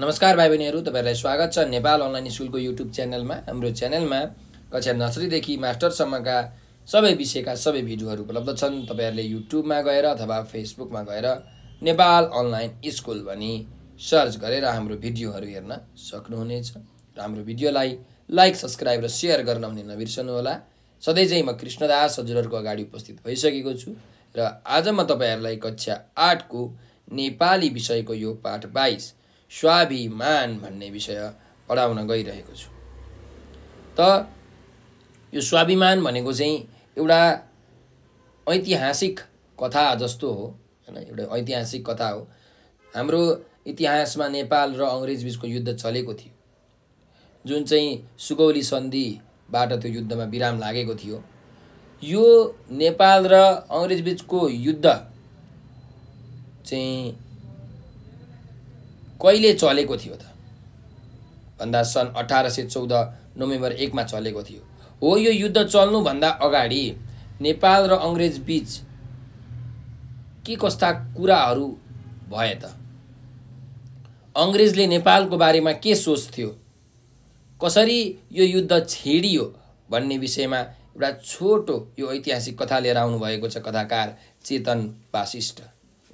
नमस्कार भाइ बहिनीहरू तपाईँहरूलाई स्वागत छ नेपाल अनलाइन स्कुलको युट्युब च्यानलमा हाम्रो च्यानलमा कक्षा नर्सरीदेखि मास्टरसम्मका सबै विषयका सबै भिडियोहरू उपलब्ध छन् तपाईँहरूले युट्युबमा गएर अथवा फेसबुकमा गएर नेपाल अनलाइन स्कुल भनी सर्च गरेर हाम्रो भिडियोहरू हेर्न सक्नुहुनेछ र हाम्रो भिडियोलाई लाइक सब्सक्राइब र सेयर गर्न नबिर्सनु होला सधैँ चाहिँ म कृष्णदास हजुरहरूको अगाडि उपस्थित भइसकेको छु र आज म तपाईँहरूलाई कक्षा आठको नेपाली विषयको यो पाठ बाइस स्वाभिमान भन्ने विषय पढाउन गइरहेको छु त यो स्वाभिमान भनेको चाहिँ एउटा ऐतिहासिक कथा जस्तो हो होइन एउटा ऐतिहासिक कथा हो हाम्रो इतिहासमा नेपाल र बिचको युद्ध चलेको थियो जुन चाहिँ सुगौली सन्धिबाट त्यो युद्धमा विराम लागेको थियो यो नेपाल र अङ्ग्रेजबिचको युद्ध चाहिँ कहिले चलेको थियो त भन्दा सन् अठार सय चौध नोभेम्बर एकमा चलेको थियो हो यो युद्ध चल्नुभन्दा अगाडि नेपाल र अङ्ग्रेज बिच के कस्ता कुराहरू भए त अङ्ग्रेजले नेपालको बारेमा के सोच्थ्यो कसरी यो युद्ध छेडियो भन्ने विषयमा एउटा छोटो यो ऐतिहासिक कथा लिएर आउनुभएको छ कथाकार चेतन वासिष्ठ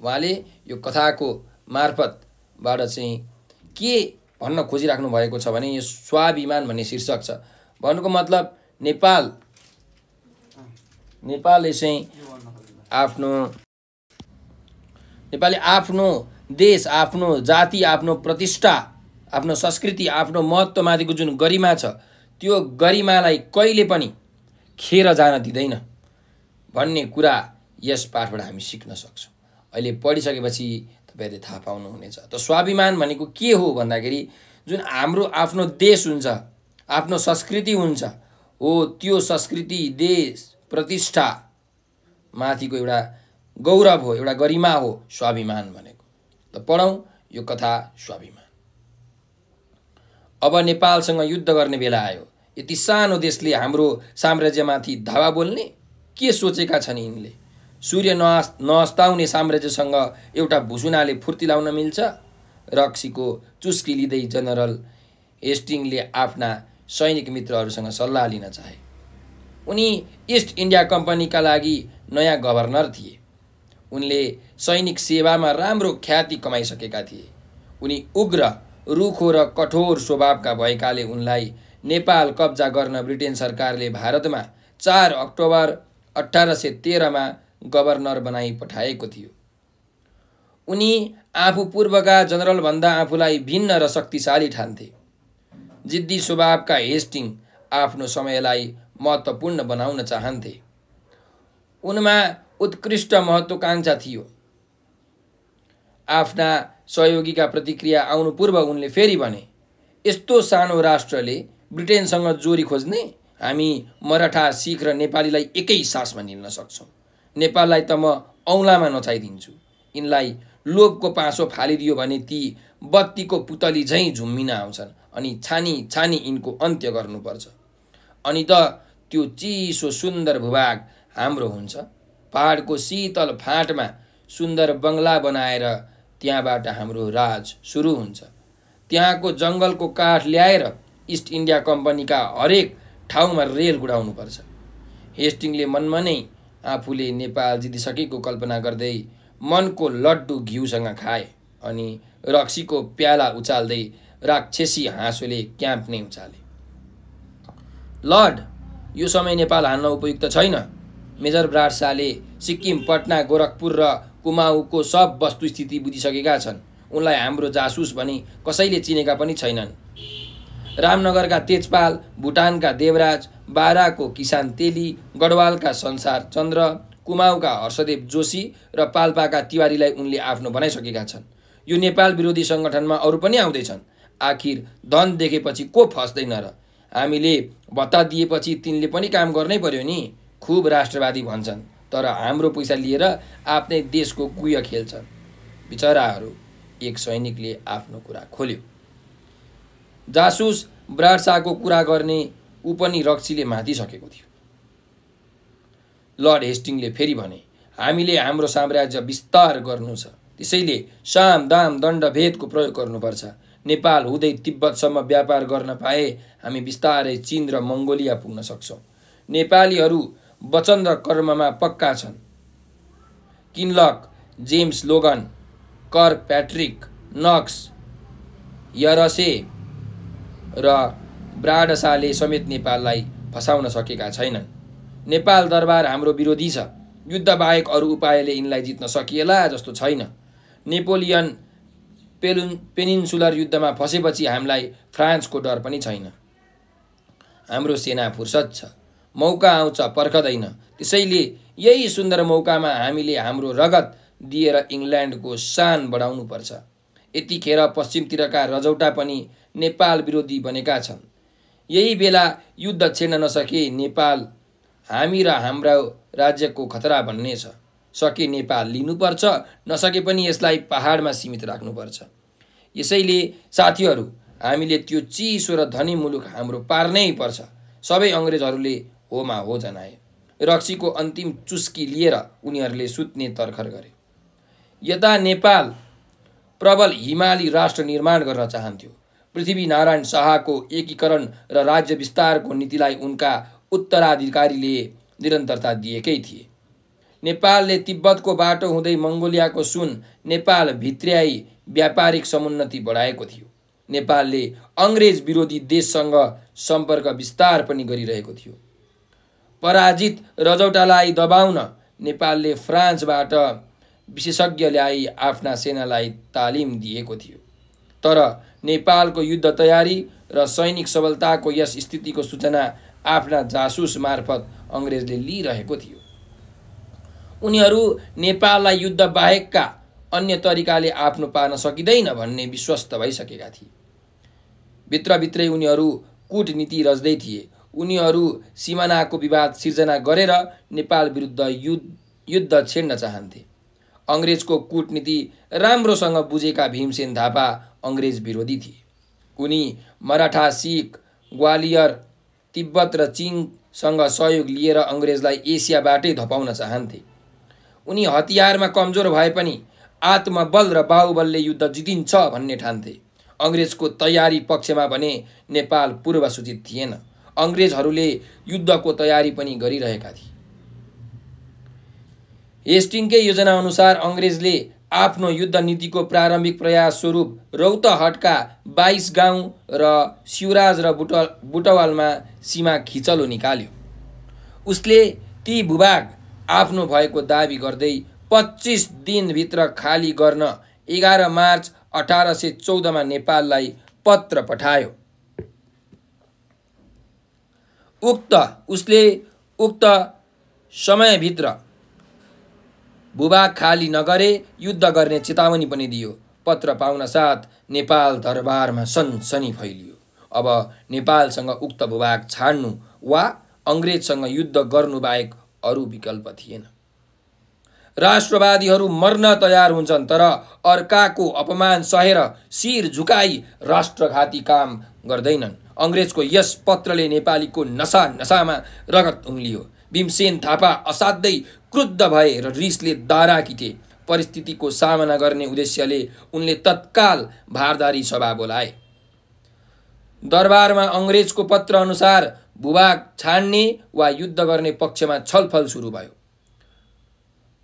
उहाँले यो कथाको मार्फत बाट चाहिँ के भन्न खोजिराख्नु भएको छ भने यो स्वाभिमान भन्ने शीर्षक छ भन्नुको मतलब नेपाल नेपालले चाहिँ आफ्नो नेपालले आफ्नो देश आफ्नो जाति आफ्नो प्रतिष्ठा आफ्नो संस्कृति आफ्नो महत्त्वमाथिको जुन गरिमा छ त्यो गरिमालाई कहिले पनि खेर जान दिँदैन भन्ने कुरा यस पाठबाट हामी सिक्न सक्छौँ अहिले पढिसकेपछि तपाईँहरूले थाहा पाउनुहुनेछ त स्वाभिमान भनेको के हो भन्दाखेरि जुन हाम्रो आफ्नो देश हुन्छ आफ्नो संस्कृति हुन्छ हो त्यो संस्कृति देश प्रतिष्ठा माथिको एउटा गौरव हो एउटा गरिमा हो स्वाभिमान भनेको त पढौँ यो कथा स्वाभिमान अब नेपालसँग युद्ध गर्ने बेला आयो यति सानो देशले हाम्रो साम्राज्यमाथि धावा बोल्ने के सोचेका छन् यिनले सूर्य नस्ताउने नअस्ताउने साम्राज्यसँग एउटा भुसुनाले फुर्ती लाउन मिल्छ रक्सीको चुस्की लिँदै जनरल हेस्टिङले आफ्ना सैनिक मित्रहरूसँग सल्लाह लिन चाहे उनी इस्ट इन्डिया कम्पनीका लागि नयाँ गभर्नर थिए उनले सैनिक सेवामा राम्रो ख्याति कमाइसकेका थिए उनी उग्र रुखो र कठोर स्वभावका भएकाले उनलाई नेपाल कब्जा गर्न ब्रिटेन सरकारले भारतमा चार अक्टोबर अठार सय तेह्रमा गभर्नर बनाई पठाएको थियो उनी आफू पूर्वका जनरलभन्दा आफूलाई भिन्न र शक्तिशाली ठान्थे जिद्दी स्वभावका हेस्टिङ आफ्नो समयलाई महत्त्वपूर्ण बनाउन चाहन्थे उनमा उत्कृष्ट महत्त्वकाङ्क्षा थियो आफ्ना सहयोगीका प्रतिक्रिया आउनु पूर्व उनले फेरि भने यस्तो सानो राष्ट्रले ब्रिटेनसँग जोरी खोज्ने हामी मराठा सिख र नेपालीलाई एकै सासमा निल्न सक्छौँ नेपाललाई त म औँलामा नचाइदिन्छु यिनलाई लोभको पाँसो फालिदियो भने ती बत्तीको पुतली झैँ झुम्मिन आउँछन् अनि छानी छानी यिनको अन्त्य गर्नुपर्छ अनि त त्यो चिसो सुन्दर भूभाग हाम्रो हुन्छ पहाडको शीतल फाँटमा सुन्दर बङ्गला बनाएर त्यहाँबाट हाम्रो राज सुरु हुन्छ त्यहाँको जङ्गलको काठ ल्याएर इस्ट इन्डिया कम्पनीका हरेक ठाउँमा रेल गुडाउनुपर्छ हेस्टिङले मनमा नै आफूले नेपाल जितिसकेको कल्पना गर्दै मनको लड्डु घिउसँग खाए अनि रक्सीको प्याला उचाल्दै राक्षसी हाँसोले क्याम्प नै उचाले लर्ड यो समय नेपाल हान्न उपयुक्त छैन मेजर ब्राड शाहले सिक्किम पटना गोरखपुर र कुमाऊको सब वस्तुस्थिति बुझिसकेका छन् उनलाई हाम्रो जासुस भनी कसैले चिनेका पनि छैनन् रामनगरका तेजपाल भुटानका देवराज बाराको किसान तेली गढवालका संसार चन्द्र कुमाउँका हर्षदेव जोशी र पाल्पाका तिवारीलाई उनले आफ्नो बनाइसकेका छन् यो नेपाल विरोधी सङ्गठनमा अरू पनि आउँदैछन् आखिर धन देखेपछि को फस्दैन र हामीले भत्ता दिएपछि तिनले पनि काम गर्नै पर्यो नि खुब राष्ट्रवादी भन्छन् तर हाम्रो पैसा लिएर आफ्नै देशको गुह्य खेल्छन् बिचराहरू एक सैनिकले आफ्नो कुरा खोल्यो जासुस ब्राडसाको कुरा गर्ने ऊ पनि रक्सीले माथिसकेको थियो लर्ड हेस्टिङले फेरि भने हामीले हाम्रो साम्राज्य विस्तार गर्नु छ त्यसैले साम दाम दण्ड भेदको प्रयोग गर्नुपर्छ नेपाल हुँदै तिब्बतसम्म व्यापार गर्न पाए हामी बिस्तारै चिन र मङ्गोलिया पुग्न सक्छौँ नेपालीहरू वचन र कर्ममा पक्का छन् किनलक जेम्स लोगन कर प्याट्रिक नक्स यरसे र ब्राडसाले समेत नेपाललाई फसाउन सकेका छैनन् नेपाल दरबार हाम्रो विरोधी छ युद्धबाहेक अरू उपायले यिनलाई जित्न सकिएला जस्तो छैन नेपोलियन पेलुन पेनिन्सुलर युद्धमा फसेपछि हामीलाई फ्रान्सको डर पनि छैन हाम्रो सेना फुर्सद छ मौका आउँछ पर्खदैन त्यसैले यही सुन्दर मौकामा हामीले हाम्रो रगत दिएर इङ्ल्यान्डको सान बढाउनुपर्छ यतिखेर पश्चिमतिरका रजौटा पनि नेपाल विरोधी बनेका छन् यही बेला युद्ध छेड्न नसके नेपाल हामी र हाम्रा राज्यको खतरा भन्ने छ सके नेपाल लिनुपर्छ नसके पनि यसलाई पहाडमा सीमित राख्नुपर्छ यसैले साथीहरू हामीले त्यो चिसो र धनी मुलुक हाम्रो पार्नै पर्छ सबै अङ्ग्रेजहरूले होमा हो जनाए रक्सीको अन्तिम चुस्की लिएर उनीहरूले सुत्ने तर्खर गरे यता नेपाल प्रबल हिमाली राष्ट्र निर्माण गर्न चाहन्थ्यो पृथ्वीनारायण शाहको एकीकरण र राज्य विस्तारको नीतिलाई उनका उत्तराधिकारीले निरन्तरता दिएकै थिए नेपालले तिब्बतको बाटो हुँदै मङ्गोलियाको सुन नेपाल भित्र्याई व्यापारिक समुन्नति बढाएको थियो नेपालले अङ्ग्रेज विरोधी देशसँग सम्पर्क विस्तार पनि गरिरहेको थियो पराजित रजौटालाई दबाउन नेपालले फ्रान्सबाट विशेषज्ञ ल्याई आफ्ना सेनालाई तालिम दिएको थियो तर नेपालको युद्ध तयारी र सैनिक सबलताको यस स्थितिको सूचना आफ्ना जासुस मार्फत अङ्ग्रेजले लिइरहेको थियो उनीहरू नेपाललाई युद्ध बाहेकका अन्य तरिकाले आफ्नो पार्न सकिँदैन भन्ने विश्वस्त भइसकेका थिए भित्रभित्रै उनीहरू कुटनीति रच्दै थिए उनीहरू सिमानाको विवाद सिर्जना गरेर नेपाल विरुद्ध युद्ध युद्ध छेड्न चाहन्थे अङ्ग्रेजको कुटनीति राम्रोसँग बुझेका भीमसेन थापा अङ्ग्रेज विरोधी थिए उनी मराठा सिख ग्वालियर तिब्बत र चिनसँग सहयोग लिएर अङ्ग्रेजलाई एसियाबाटै धपाउन चाहन्थे उनी हतियारमा कमजोर भए पनि आत्मबल र बाहुबलले युद्ध जितिन्छ भन्ने ठान्थे अङ्ग्रेजको तयारी पक्षमा भने नेपाल पूर्वसूचित थिएन अङ्ग्रेजहरूले युद्धको तयारी पनि गरिरहेका थिए हेस्टिङकै योजनाअनुसार अङ्ग्रेजले आफ्नो युद्ध नीतिको प्रारम्भिक प्रयास स्वरूप रौतहटका बाइस गाउँ र शिवराज र बुट बुटवालमा सीमा खिचलो निकाल्यो उसले ती भूभाग आफ्नो भएको दावी गर्दै पच्चिस दिनभित्र खाली गर्न एघार मार्च अठार सय चौधमा नेपाललाई पत्र पठायो उक्त उसले उक्त समयभित्र भूभाग खाली नगरे युद्ध गर्ने चेतावनी पनि दियो पत्र पाउन साथ नेपाल दरबारमा सनसनी फैलियो अब नेपालसँग उक्त भूभाग छाड्नु वा अङ्ग्रेजसँग युद्ध गर्नुबाहेक अरू विकल्प थिएन राष्ट्रवादीहरू मर्न तयार हुन्छन् तर अर्काको अपमान सहेर शिर झुकाई राष्ट्रघाती काम गर्दैनन् अङ्ग्रेजको यस पत्रले नेपालीको नसा नसामा रगत उम्लियो भीमसेन थापा असाध्यै क्रुद्ध भए र रिसले दारा किटे परिस्थितिको सामना गर्ने उद्देश्यले उनले तत्काल भारदारी सभा बोलाए दरबारमा अङ्ग्रेजको पत्र अनुसार भूभाग छान्ने वा युद्ध गर्ने पक्षमा छलफल सुरु भयो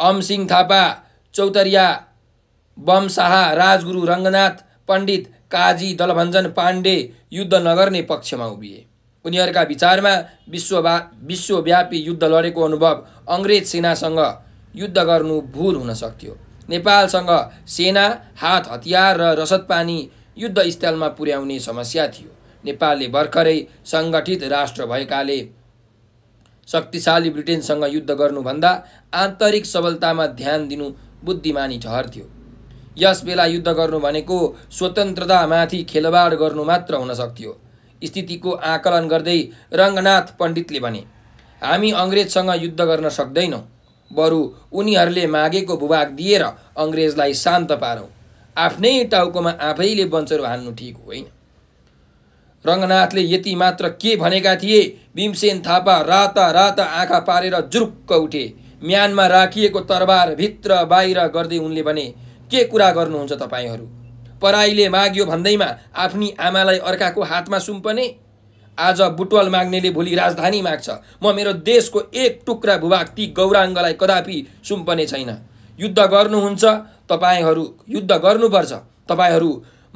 अमसिंह थापा चौतरिया बम शाह राजगुरु रङ्गनाथ पण्डित काजी दलभञ्जन पाण्डे युद्ध नगर्ने पक्षमा उभिए उनीहरूका विचारमा विश्ववा विश्वव्यापी युद्ध लडेको अनुभव अङ्ग्रेज सेनासँग युद्ध गर्नु भुल हुन सक्थ्यो नेपालसँग सेना हात हतियार र रसद पानी स्थलमा पुर्याउने समस्या थियो नेपालले भर्खरै सङ्गठित राष्ट्र भएकाले शक्तिशाली ब्रिटेनसँग युद्ध गर्नुभन्दा आन्तरिक सबलतामा ध्यान दिनु बुद्धिमानी ठहर यस बेला युद्ध गर्नु भनेको स्वतन्त्रतामाथि खेलवाड गर्नु मात्र हुन सक्थ्यो स्थितिको आकलन गर्दै रङ्गनाथ पण्डितले भने हामी अङ्ग्रेजसँग युद्ध गर्न सक्दैनौँ बरु उनीहरूले मागेको भूभाग दिएर अङ्ग्रेजलाई शान्त पारौँ आफ्नै टाउकोमा आफैले बन्चर हान्नु ठिक होइन रङ्गनाथले यति मात्र के भनेका थिए भीमसेन थापा रात रात आँखा पारेर जुरुक्क उठे म्यानमा राखिएको तरबार भित्र बाहिर गर्दै उनले भने के कुरा गर्नुहुन्छ तपाईँहरू पराईले माग्यो भन्दैमा आफ्नी आमालाई अर्काको हातमा सुम्पने आज बुटवल माग्नेले भोलि राजधानी माग्छ म मेरो देशको एक टुक्रा भूभाग ती गौराङ्गलाई कदापि सुम्पने छैन युद्ध गर्नुहुन्छ तपाईँहरू युद्ध गर्नुपर्छ तपाईँहरू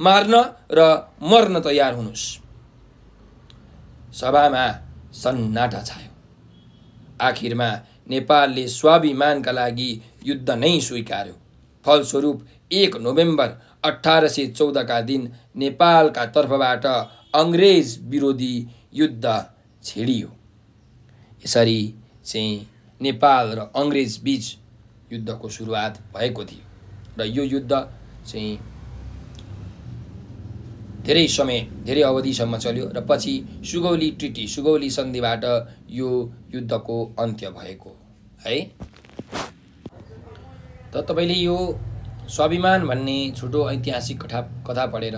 मार्न र मर्न तयार हुनुहोस् सभामा सन्नाटा छायो आखिरमा नेपालले स्वाभिमानका लागि युद्ध नै स्वीकार्यो फलस्वरूप एक नोभेम्बर अठार सय चौधका दिन नेपालका तर्फबाट अङ्ग्रेज विरोधी युद्ध छेडियो यसरी चाहिँ नेपाल र अङ्ग्रेज बिच युद्धको सुरुवात भएको थियो र यो युद्ध चाहिँ धेरै समय धेरै अवधिसम्म चल्यो र पछि सुगौली ट्रिटी सुगौली सन्धिबाट यो युद्धको अन्त्य भएको है त तपाईँले यो स्वाभिमान भन्ने छोटो ऐतिहासिक कथा कथा पढेर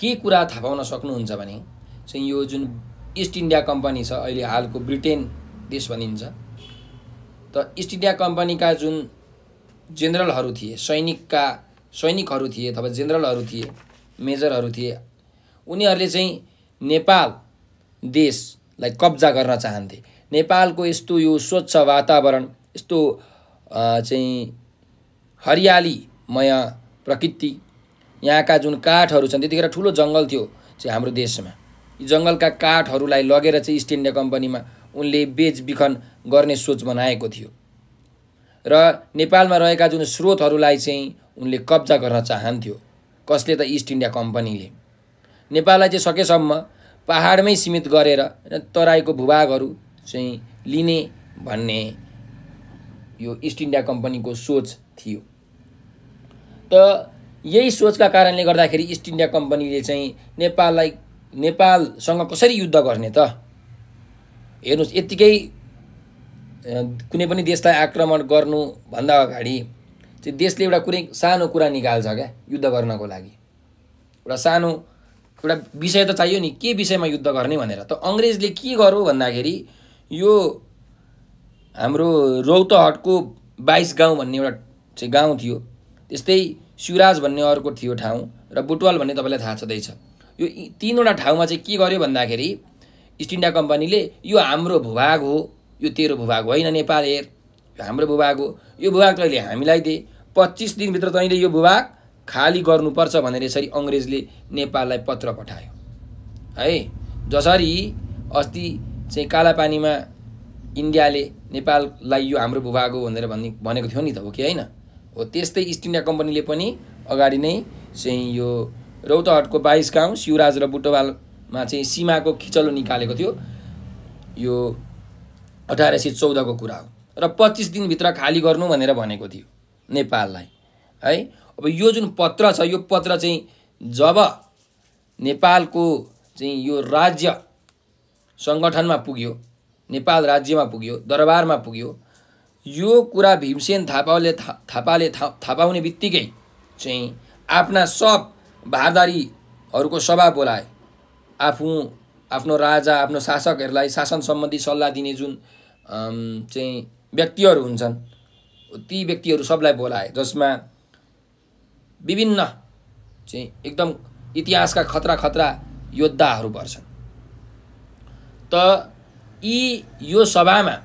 के कुरा थाहा पाउन सक्नुहुन्छ भने चाहिँ यो जुन इस्ट इन्डिया कम्पनी छ अहिले हालको ब्रिटेन देश भनिन्छ त इस्ट इन्डिया कम्पनीका जुन जेनरलहरू थिए सैनिकका सैनिकहरू थिए अथवा जेनरलहरू थिए मेजरहरू थिए उनीहरूले चाहिँ नेपाल देशलाई कब्जा गर्न चाहन्थे नेपालको यस्तो यो स्वच्छ वातावरण यस्तो चाहिँ हरियालीमय प्रकृति यहाँका जुन काठहरू छन् त्यतिखेर ठुलो जङ्गल थियो चाहिँ हाम्रो देशमा यी जङ्गलका काठहरूलाई लगेर चाहिँ इस्ट इन्डिया कम्पनीमा उनले बेचबिखन गर्ने सोच बनाएको थियो र नेपालमा रहेका जुन स्रोतहरूलाई चाहिँ उनले कब्जा गर्न चाहन्थ्यो कसले त इस्ट इन्डिया कम्पनीले नेपाललाई चाहिँ सकेसम्म पाहाडमै सीमित गरेर तराईको भूभागहरू चाहिँ लिने भन्ने यो इस्ट इन्डिया कम्पनीको सोच थियो त यही सोचका कारणले गर्दाखेरि इस्ट इन्डिया कम्पनीले चाहिँ नेपाललाई नेपालसँग कसरी युद्ध गर्ने त हेर्नुहोस् यत्तिकै कुनै पनि देशलाई आक्रमण गर्नुभन्दा अगाडि चाहिँ देशले एउटा कुनै सानो कुरा निकाल्छ क्या युद्ध गर्नको लागि एउटा सानो एउटा विषय त चाहियो नि के विषयमा युद्ध गर्ने भनेर त अङ्ग्रेजले के गर्यो भन्दाखेरि यो हाम्रो रौतहटको बाइस गाउँ भन्ने एउटा चाहिँ गाउँ थियो त्यस्तै शिवराज भन्ने अर्को थियो ठाउँ र बुटवाल भन्ने तपाईँलाई थाहा छँदैछ यो तिनवटा ठाउँमा चाहिँ के गर्यो भन्दाखेरि इस्ट इन्डिया कम्पनीले यो हाम्रो भूभाग हो यो तेरो भूभाग होइन नेपाल एयर यो हाम्रो भूभाग हो यो भूभाग तैँले हामीलाई दे पच्चिस दिनभित्र तैँले यो भूभाग खाली गर्नुपर्छ भनेर यसरी अङ्ग्रेजले नेपाललाई पत्र पठायो है जसरी अस्ति चाहिँ कालापानीमा इन्डियाले नेपाललाई यो हाम्रो भूभाग हो भनेर भन्ने भनेको थियो नि त हो कि होइन हो त्यस्तै इस्ट इन्डिया कम्पनीले पनि अगाडि नै चाहिँ यो रौतहटको बाइस गाउँ शिवराज र बुटवालमा चाहिँ सीमाको खिचलो निकालेको थियो यो अठार सय चौधको कुरा हो र पच्चिस दिनभित्र खाली गर्नु भनेर भनेको थियो नेपाललाई है अब यो जुन पत्र छ यो पत्र चाहिँ जब नेपालको चाहिँ यो राज्य सङ्गठनमा पुग्यो नेपाल राज्यमा पुग्यो दरबारमा पुग्यो यो कुरा भीमसेन थापाले था थापाले था थाहा पाउने बित्तिकै चाहिँ आफ्ना सब भारदारीहरूको सभा बोलाए आफू आफ्नो राजा आफ्नो शासकहरूलाई शासन सम्बन्धी सल्लाह दिने जुन चाहिँ व्यक्तिहरू हुन्छन् ती व्यक्तिहरू सबलाई बोलाए जसमा विभिन्न चाहिँ एकदम इतिहासका खतरा खतरा योद्धाहरू पर्छन् त यी यो सभामा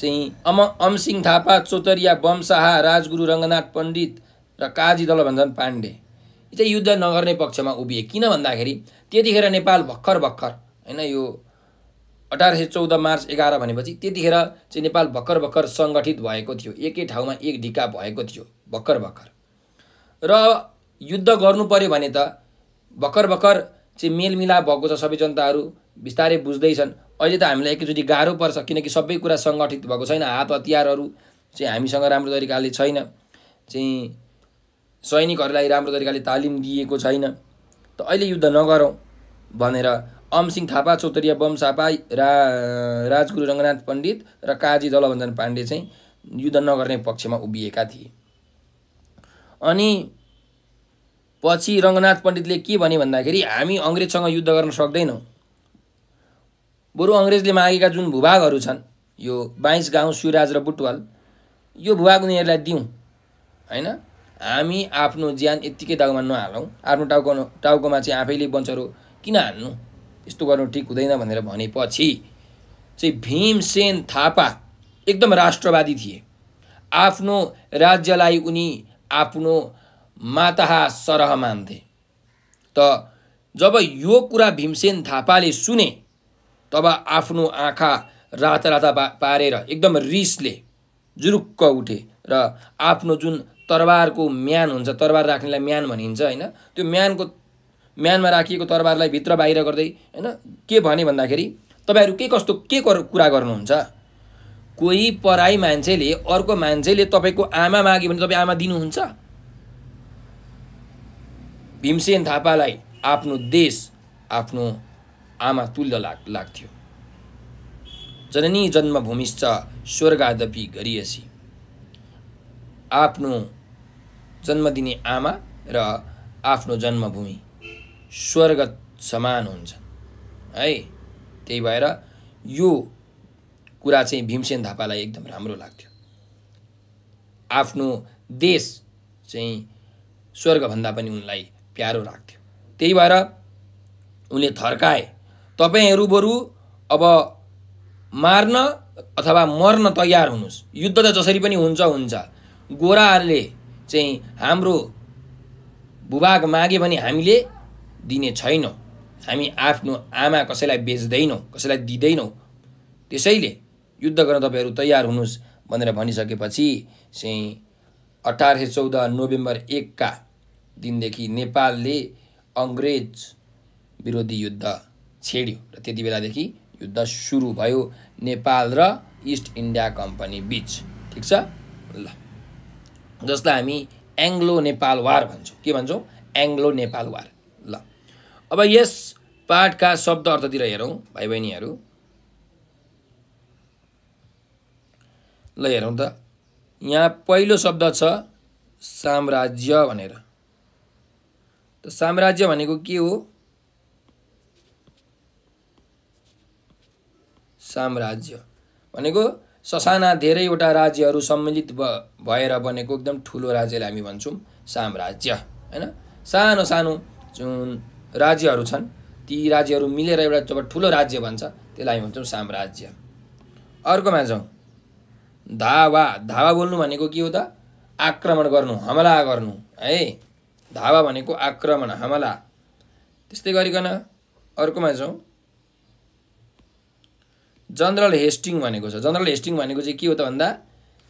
चाहिँ अम अमसिंह थापा चोतरिया वंशाह राजगुरु रङ्गनाथ पण्डित र काजी दलभन्जन पाण्डे यी चाहिँ युद्ध नगर्ने पक्षमा उभिए किन भन्दाखेरि त्यतिखेर नेपाल भर्खर भर्खर होइन यो अठार सय चौध मार्च एघार भनेपछि त्यतिखेर चाहिँ नेपाल भर्खर भर्खर सङ्गठित भएको थियो एकै ठाउँमा एक ढिका भएको थियो भर्खर भर्खर र युद्ध गर्नु पऱ्यो भने त भर्खर भर्खर चाहिँ मेलमिलाप भएको छ सबै जनताहरू बिस्तारै बुझ्दैछन् अहिले त हामीलाई एकैचोटि गाह्रो पर्छ किनकि सबै कुरा सङ्गठित भएको छैन हात हतियारहरू चाहिँ हामीसँग राम्रो तरिकाले छैन चाहिँ सैनिकहरूलाई राम्रो तरिकाले तालिम दिएको छैन त अहिले युद्ध नगरौँ भनेर अमसिंह थापा चौतरिया बम सापा रा राजगुरु रङ्गनाथ पण्डित र काजी जलभञ्जन पाण्डे चाहिँ युद्ध नगर्ने पक्षमा उभिएका थिए अनि पछि रङ्गनाथ पण्डितले के भने भन्दाखेरि हामी अङ्ग्रेजसँग युद्ध गर्न सक्दैनौँ बरु अङ्ग्रेजले मागेका जुन भूभागहरू छन् यो बाइस गाउँ सुराज र बुटवाल यो भूभाग उनीहरूलाई दिउँ होइन हामी आफ्नो ज्यान यत्तिकै टाउकोमा नहालौँ आफ्नो टाउको टाउकोमा चाहिँ आफैले बन्छरो किन हान्नु यस्तो गर्नु ठिक हुँदैन भनेर भनेपछि चाहिँ भीमसेन थापा एकदम राष्ट्रवादी थिए आफ्नो राज्यलाई उनी आफ्नो माताहा सरह मान्थे त जब यो कुरा भीमसेन थापाले सुने तब आफ्नो आँखा राता राता पा पारेर एकदम रिसले जुरुक्क उठे र आफ्नो जुन तरबारको म्यान हुन्छ तरबार राख्नेलाई म्यान भनिन्छ होइन त्यो म्यानको म्यानमा राखिएको तरबारलाई भित्र बाहिर गर्दै होइन के भने भन्दाखेरि तपाईँहरू के कस्तो के कुरा गर्नुहुन्छ कोही पराई मान्छेले अर्को मान्छेले तपाईँको आमा माग्यो भने तपाईँ आमा दिनुहुन्छ भीमसेन थापालाई आफ्नो देश आफ्नो आमा तुल्य लाग लाग्थ्यो जननी जन्मभूमिश्च स्वर्गादपि गरिएसी आफ्नो जन्म आमा र आफ्नो जन्मभूमि स्वर्ग समान हुन्छ है त्यही भएर यो कुरा चाहिँ भीमसेन थापालाई एकदम राम्रो लाग्थ्यो आफ्नो देश चाहिँ स्वर्गभन्दा पनि उनलाई प्यारो लाग्थ्यो त्यही भएर उनले थर्काए तपाईँहरू बरु अब मार्न अथवा मर्न तयार हुनुहोस् युद्ध त जसरी पनि हुन्छ हुन्छ गोराहरूले चाहिँ हाम्रो भूभाग माग्यो भने हामीले दिने छैनौँ हामी आफ्नो आमा कसैलाई बेच्दैनौँ कसैलाई दिँदैनौँ त्यसैले युद्ध गर्न तपाईँहरू तयार हुनुहोस् भनेर भनिसकेपछि चाहिँ अठार सय चौध नोभेम्बर एकका दिनदेखि नेपालले अङ्ग्रेज विरोधी युद्ध छेड्यो र त्यति बेलादेखि युद्ध सुरु भयो नेपाल र इस्ट इन्डिया कम्पनी बिच ठिक छ ल जसलाई हामी एङ्ग्लो नेपाल वार भन्छौँ के भन्छौँ एङ्ग्लो नेपाल वार ल अब यस पाठका शब्द अर्थतिर हेरौँ भाइ बहिनीहरू ल हेरौँ त यहाँ पहिलो शब्द छ साम्राज्य भनेर त साम्राज्य भनेको के हो साम्राज्य भनेको ससाना धेरैवटा राज्यहरू सम्मिलित भएर बनेको एकदम ठुलो राज्यलाई हामी भन्छौँ साम्राज्य होइन सानो सानो जुन राज्यहरू छन् ती राज्यहरू मिलेर एउटा जब ठुलो राज्य भन्छ त्यसलाई हामी भन्छौँ साम्राज्य अर्कोमा जाउँ धावा धावा बोल्नु भनेको के हो त आक्रमण गर्नु हमला गर्नु है धावा भनेको आक्रमण हमला त्यस्तै गरिकन अर्कोमा जाउँ जनरल हेस्टिङ भनेको छ जनरल हेस्टिङ भनेको चाहिँ के हो त भन्दा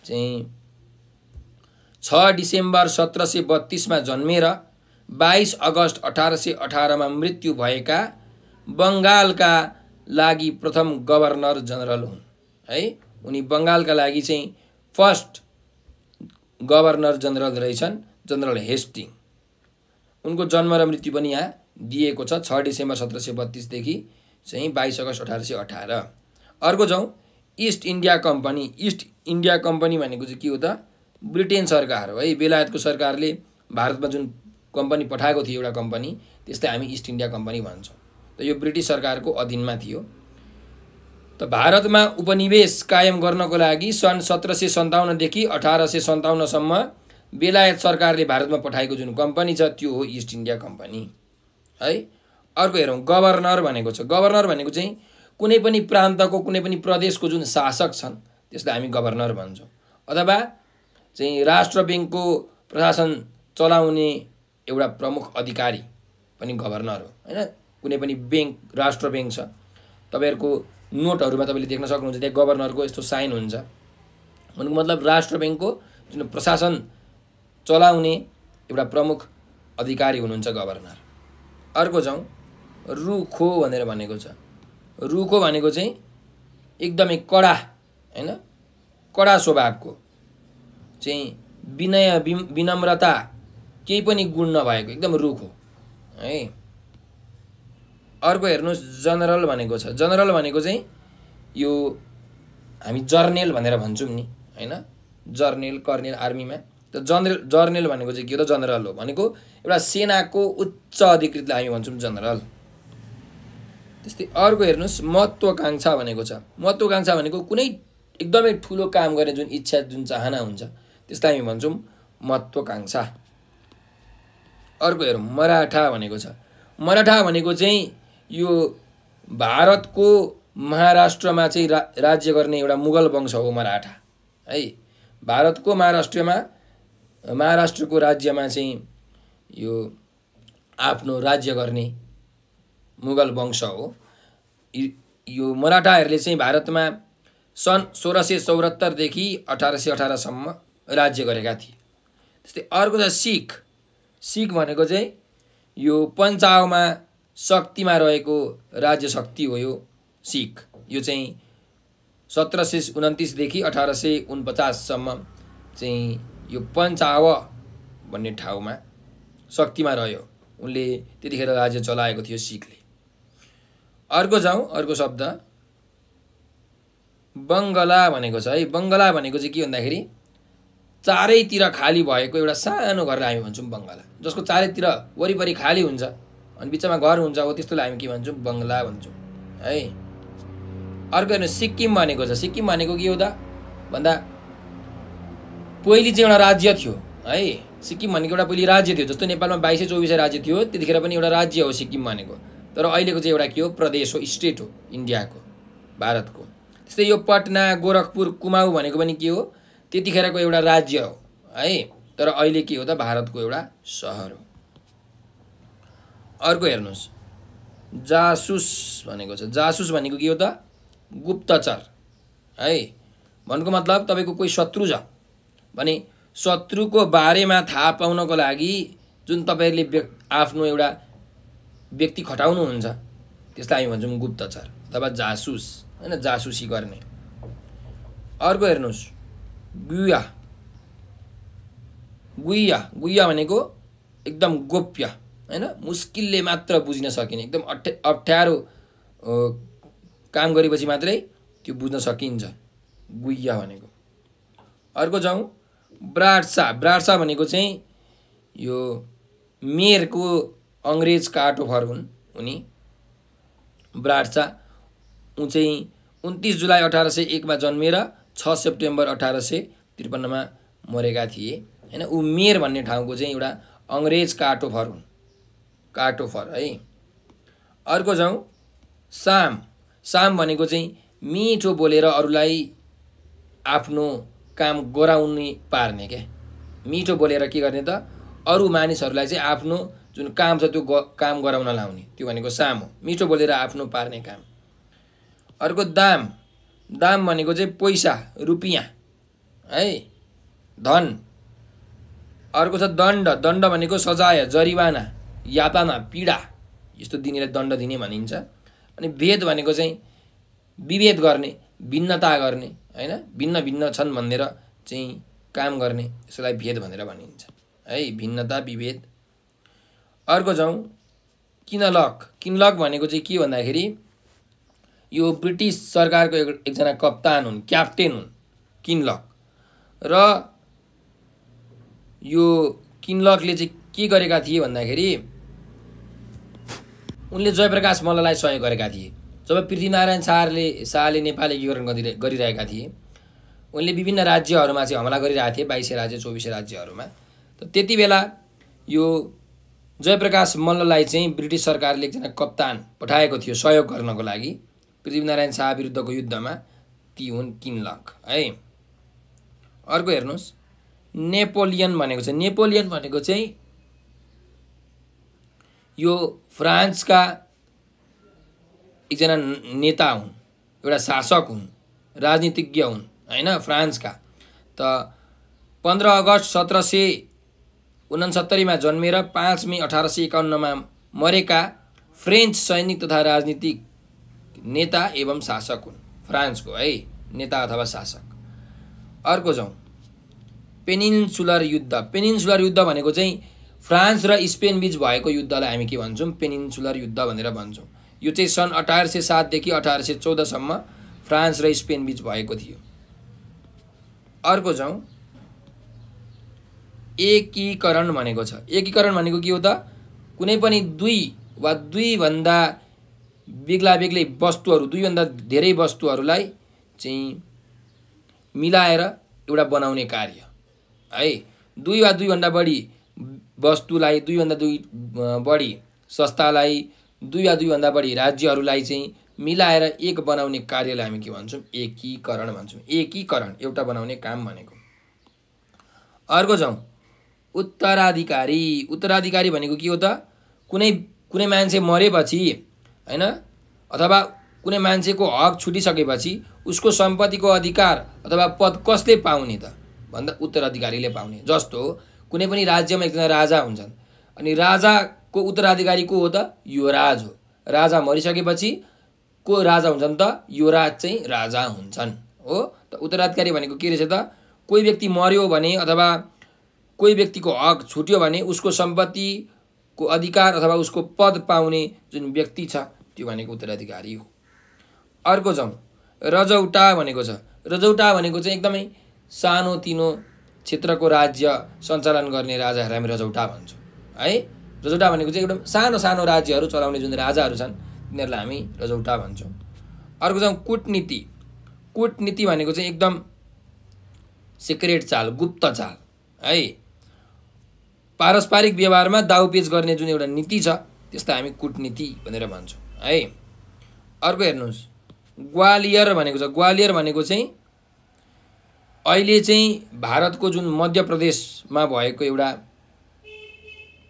चाहिँ छ डिसेम्बर सत्र सय बत्तिसमा जन्मेर बाइस अगस्त अठार सय अठारमा मृत्यु भएका बङ्गालका लागि प्रथम गभर्नर जनरल हुन् है उनी बङ्गालका लागि चाहिँ फर्स्ट गभर्नर जनरल रहेछन् जनरल हेस्टिङ उनको जन्म र मृत्यु पनि यहाँ दिएको छ छ डिसेम्बर सत्र सय बत्तिसदेखि चाहिँ बाइस अगस्त अठार सय अठार अर्को जाउँ East India Company East India Company भनेको चाहिँ के हो त ब्रिटेन सरकार हो है बेलायतको सरकारले भारतमा जुन कम्पनी पठाएको थियो एउटा कम्पनी त्यस्तै हामी इस्ट इन्डिया कम्पनी भन्छौँ त यो ब्रिटिस सरकारको अधीनमा थियो त भारतमा उपनिवेश कायम गर्नको लागि सन् सत्र सय सन्ताउन्नदेखि अठार सय सन्ताउन्नसम्म बेलायत सरकारले भारतमा पठाएको जुन कम्पनी छ त्यो हो इस्ट इन्डिया कम्पनी है अर्को हेरौँ गभर्नर भनेको छ गभर्नर भनेको चाहिँ कुनै पनि प्रान्तको कुनै पनि प्रदेशको जुन शासक छन् त्यसलाई हामी गभर्नर भन्छौँ अथवा चाहिँ राष्ट्र ब्याङ्कको प्रशासन चलाउने एउटा प्रमुख अधिकारी पनि गभर्नर हो होइन कुनै पनि ब्याङ्क राष्ट्र ब्याङ्क छ तपाईँहरूको नोटहरूमा तपाईँले देख्न सक्नुहुन्छ त्यहाँ गभर्नरको यस्तो साइन हुन्छ भनेको मतलब राष्ट्र ब्याङ्कको जुन प्रशासन चलाउने एउटा प्रमुख अधिकारी हुनुहुन्छ गभर्नर अर्को जाउँ रुखो भनेर भनेको छ रुखो भनेको चाहिँ एकदमै कडा होइन कडा स्वभावको चाहिँ विनय विनम्रता केही पनि गुण नभएको एकदम रुखो है अर्को हेर्नुहोस् जनरल भनेको छ जनरल भनेको चाहिँ यो हामी जर्नेल भनेर भन्छौँ नि होइन जर्नेल कर्नेल आर्मीमा त जनरल जर्नेल भनेको चाहिँ के हो त जनरल हो भनेको एउटा सेनाको उच्च अधिकृतलाई हामी भन्छौँ जनरल त्यस्तै अर्को हेर्नुहोस् महत्त्वकाङ्क्षा भनेको छ महत्त्वकाङ्क्षा भनेको कुनै एकदमै ठुलो काम गर्ने जुन इच्छा जुन चाहना हुन्छ त्यसलाई हामी भन्छौँ महत्त्वकाङ्क्षा अर्को हेरौँ मराठा भनेको छ मराठा भनेको चाहिँ यो भारतको महाराष्ट्रमा चाहिँ रा राज्य गर्ने एउटा मुगल वंश हो मराठा है भारतको महाराष्ट्रमा महाराष्ट्रको राज्यमा चाहिँ यो आफ्नो राज्य गर्ने मुगल वंश हो यो मराठाहरूले चाहिँ भारतमा सन् सोह्र सय चौहत्तरदेखि अठार सय अठारसम्म राज्य गरेका थिए त्यस्तै अर्को छ सिख सिख भनेको चाहिँ यो पञ्चावमा शक्तिमा रहेको राज्य शक्ति हो यो सिख यो चाहिँ सत्र सय उन्तिसदेखि अठार सय उनपचाससम्म चाहिँ यो पञ्चाव भन्ने ठाउँमा शक्तिमा रह्यो उनले त्यतिखेर राज्य चलाएको थियो सिखले अर्को जाउँ अर्को शब्द बङ्गला भनेको छ है बङ्गला भनेको चाहिँ के भन्दाखेरि चारैतिर खाली भएको एउटा सानो घरलाई हामी भन्छौँ बङ्गला जसको चारैतिर वरिपरि खाली हुन्छ अनि बिचमा घर हुन्छ हो त्यस्तोलाई हामी के भन्छौँ बङ्गला भन्छौँ है अर्को हेर्नु सिक्किम भनेको छ सिक्किम भनेको के हो त भन्दा पहिले चाहिँ एउटा राज्य थियो है सिक्किम भनेको एउटा पहिले राज्य थियो जस्तो नेपालमा बाइसै चौबिसै राज्य थियो त्यतिखेर पनि एउटा राज्य हो सिक्किम भनेको तर अहिलेको चाहिँ एउटा के हो प्रदेश हो स्टेट हो इन्डियाको भारतको त्यस्तै यो पटना गोरखपुर कुमाऊ भनेको पनि के हो त्यतिखेरको एउटा राज्य हो है तर अहिले के हो त भारतको एउटा सहर हो अर्को हेर्नुहोस् जासुस भनेको छ जासुस भनेको के हो त गुप्तचर है भन्नुको मतलब तपाईँको कोही शत्रु छ भने शत्रुको बारेमा थाहा पाउनको लागि जुन तपाईँहरूले आफ्नो एउटा व्यक्ति खटाउनुहुन्छ त्यसलाई हामी भन्छौँ गुप्तचर अथवा जासुस होइन जासुसी गर्ने अर्को हेर्नुहोस् गुया गुया गुया भनेको एकदम गोप्य होइन मुस्किलले मात्र बुझ्न सकिने एकदम अप्ठ्या अप्ठ्यारो काम गरेपछि मात्रै त्यो बुझ्न सकिन्छ गुया भनेको अर्को जाउँ ब्राडसा ब्राडसा भनेको चाहिँ यो मेयरको अङ्ग्रेज काटोफर हुन् उनी ब्राड ऊ चाहिँ उन्तिस जुलाई अठार सय एकमा जन्मेर छ सेप्टेम्बर अठार सय त्रिपन्नमा मरेका थिए होइन ऊ मेयर भन्ने ठाउँको चाहिँ एउटा अङ्ग्रेज काटोफर हुन् काटोफर है अर्को जाउँ साम साम भनेको चाहिँ मिठो बोलेर अरूलाई आफ्नो काम गराउने पार्ने क्या मिठो बोलेर के गर्ने त अरू मानिसहरूलाई चाहिँ आफ्नो जुन काम छ त्यो काम गराउन लाउने त्यो भनेको साम हो मिठो बोलेर आफ्नो पार्ने काम अर्को दाम दाम भनेको चाहिँ पैसा रुपियाँ है धन अर्को छ दण्ड दण्ड भनेको सजाय जरिवाना यातना पीडा यस्तो दिनेलाई दण्ड दिने भनिन्छ अनि भेद भनेको चाहिँ विभेद गर्ने भिन्नता गर्ने होइन भिन्न भिन्न छन् भनेर चाहिँ काम गर्ने यसलाई भेद भनेर भनिन्छ है भिन्नता विभेद अर्को जाउँ किनलक किनलक भनेको चाहिँ के भन्दाखेरि यो ब्रिटिस सरकारको एकजना कप्तान हुन् क्याप्टेन हुन् किनलक र यो किनलकले चाहिँ के गरेका थिए भन्दाखेरि उनले जयप्रकाश मल्ललाई सहयोग गरेका थिए जब पृथ्वीनारायण शाहले शाहले नेपाल एकीकरण गरिरहेका थिए उनले विभिन्न राज्यहरूमा चाहिँ हमला गरिरहेका थिए बाइसै राज्य चौबिसै राज्यहरूमा त त्यति बेला यो जयप्रकाश मल्ललाई चाहिँ ब्रिटिस सरकारले एकजना कप्तान पठाएको थियो सहयोग गर्नको लागि पृथ्वीनारायण शाह विरुद्धको युद्धमा ती हुन् किनलक है अर्को हेर्नुहोस् नेपोलियन भनेको चाहिँ नेपोलियन भनेको चाहिँ यो फ्रान्सका एकजना नेता हुन् एउटा शासक हुन् राजनीतिज्ञ हुन् होइन फ्रान्सका त पन्ध्र अगस्त सत्र सय उनसत्तरीमा जन्मेर पाँच मे अठार सय एकाउन्नमा मरेका फ्रेन्च सैनिक तथा राजनीतिक नेता एवं शासक हुन् फ्रान्सको है नेता अथवा शासक अर्को जाउँ पेनिन्सुलर युद्ध पेनिन्सुलर युद्ध भनेको चाहिँ फ्रान्स र स्पेन बिच भएको युद्धलाई हामी के भन्छौँ पेनिन्सुलर युद्ध भनेर भन्छौँ यो चाहिँ सन् अठार सय सातदेखि अठार सय चौधसम्म फ्रान्स र स्पेन बिच भएको थियो अर्को जाउँ एकीकरण भनेको छ एकीकरण भनेको के हो त कुनै पनि दुई वा दुईभन्दा बेग्ला बेग्लै वस्तुहरू दुईभन्दा धेरै वस्तुहरूलाई चाहिँ मिलाएर एउटा बनाउने कार्य है दुई वा दुईभन्दा बढी वस्तुलाई दुईभन्दा दुई बढी संस्थालाई दुई वा दुईभन्दा बढी राज्यहरूलाई चाहिँ मिलाएर एक बनाउने कार्यलाई हामी के भन्छौँ एकीकरण भन्छौँ एकीकरण एउटा बनाउने काम भनेको अर्को जाउँ उत्तराधिकारी उत्तराधिकारी भनेको के हो त कुनै कुनै मान्छे मरेपछि होइन अथवा कुनै मान्छेको हक छुटिसकेपछि उसको सम्पत्तिको अधिकार अथवा पद कसले पाउने त भन्दा उत्तराधिकारीले पाउने जस्तो कुनै पनि राज्यमा एकजना राजा हुन्छन् अनि राजाको उत्तराधिकारी को हो त युवराज हो राजा मरिसकेपछि को राजा हुन्छन् त युवराज चाहिँ राजा हुन्छन् हो त उत्तराधिकारी भनेको के रहेछ त कोही व्यक्ति मर्यो भने अथवा कोही व्यक्तिको हक छुट्यो भने उसको सम्पत्तिको अधिकार अथवा उसको पद पाउने जुन व्यक्ति छ त्यो भनेको उत्तराधिकारी हो अर्को जाउँ रजौटा भनेको छ रजौटा भनेको चाहिँ एकदमै सानोतिनो क्षेत्रको राज्य सञ्चालन गर्ने राजाहरू हामी रजौटा भन्छौँ है रजौटा भनेको चाहिँ एकदम सानो सानो राज्यहरू चलाउने जुन राजाहरू छन् तिनीहरूलाई हामी रजौटा भन्छौँ अर्को जाउँ कुटनीति कुटनीति भनेको चाहिँ एकदम सिक्रेट चाल गुप्त चाल है पारस्परिक व्यवहारमा दाउपेच गर्ने जुन एउटा नीति छ त्यस्तो हामी कुटनीति भनेर भन्छौँ है अर्को हेर्नुहोस् ग्वालियर भनेको छ ग्वालियर भनेको चाहिँ अहिले चाहिँ भारतको जुन मध्य प्रदेशमा भएको एउटा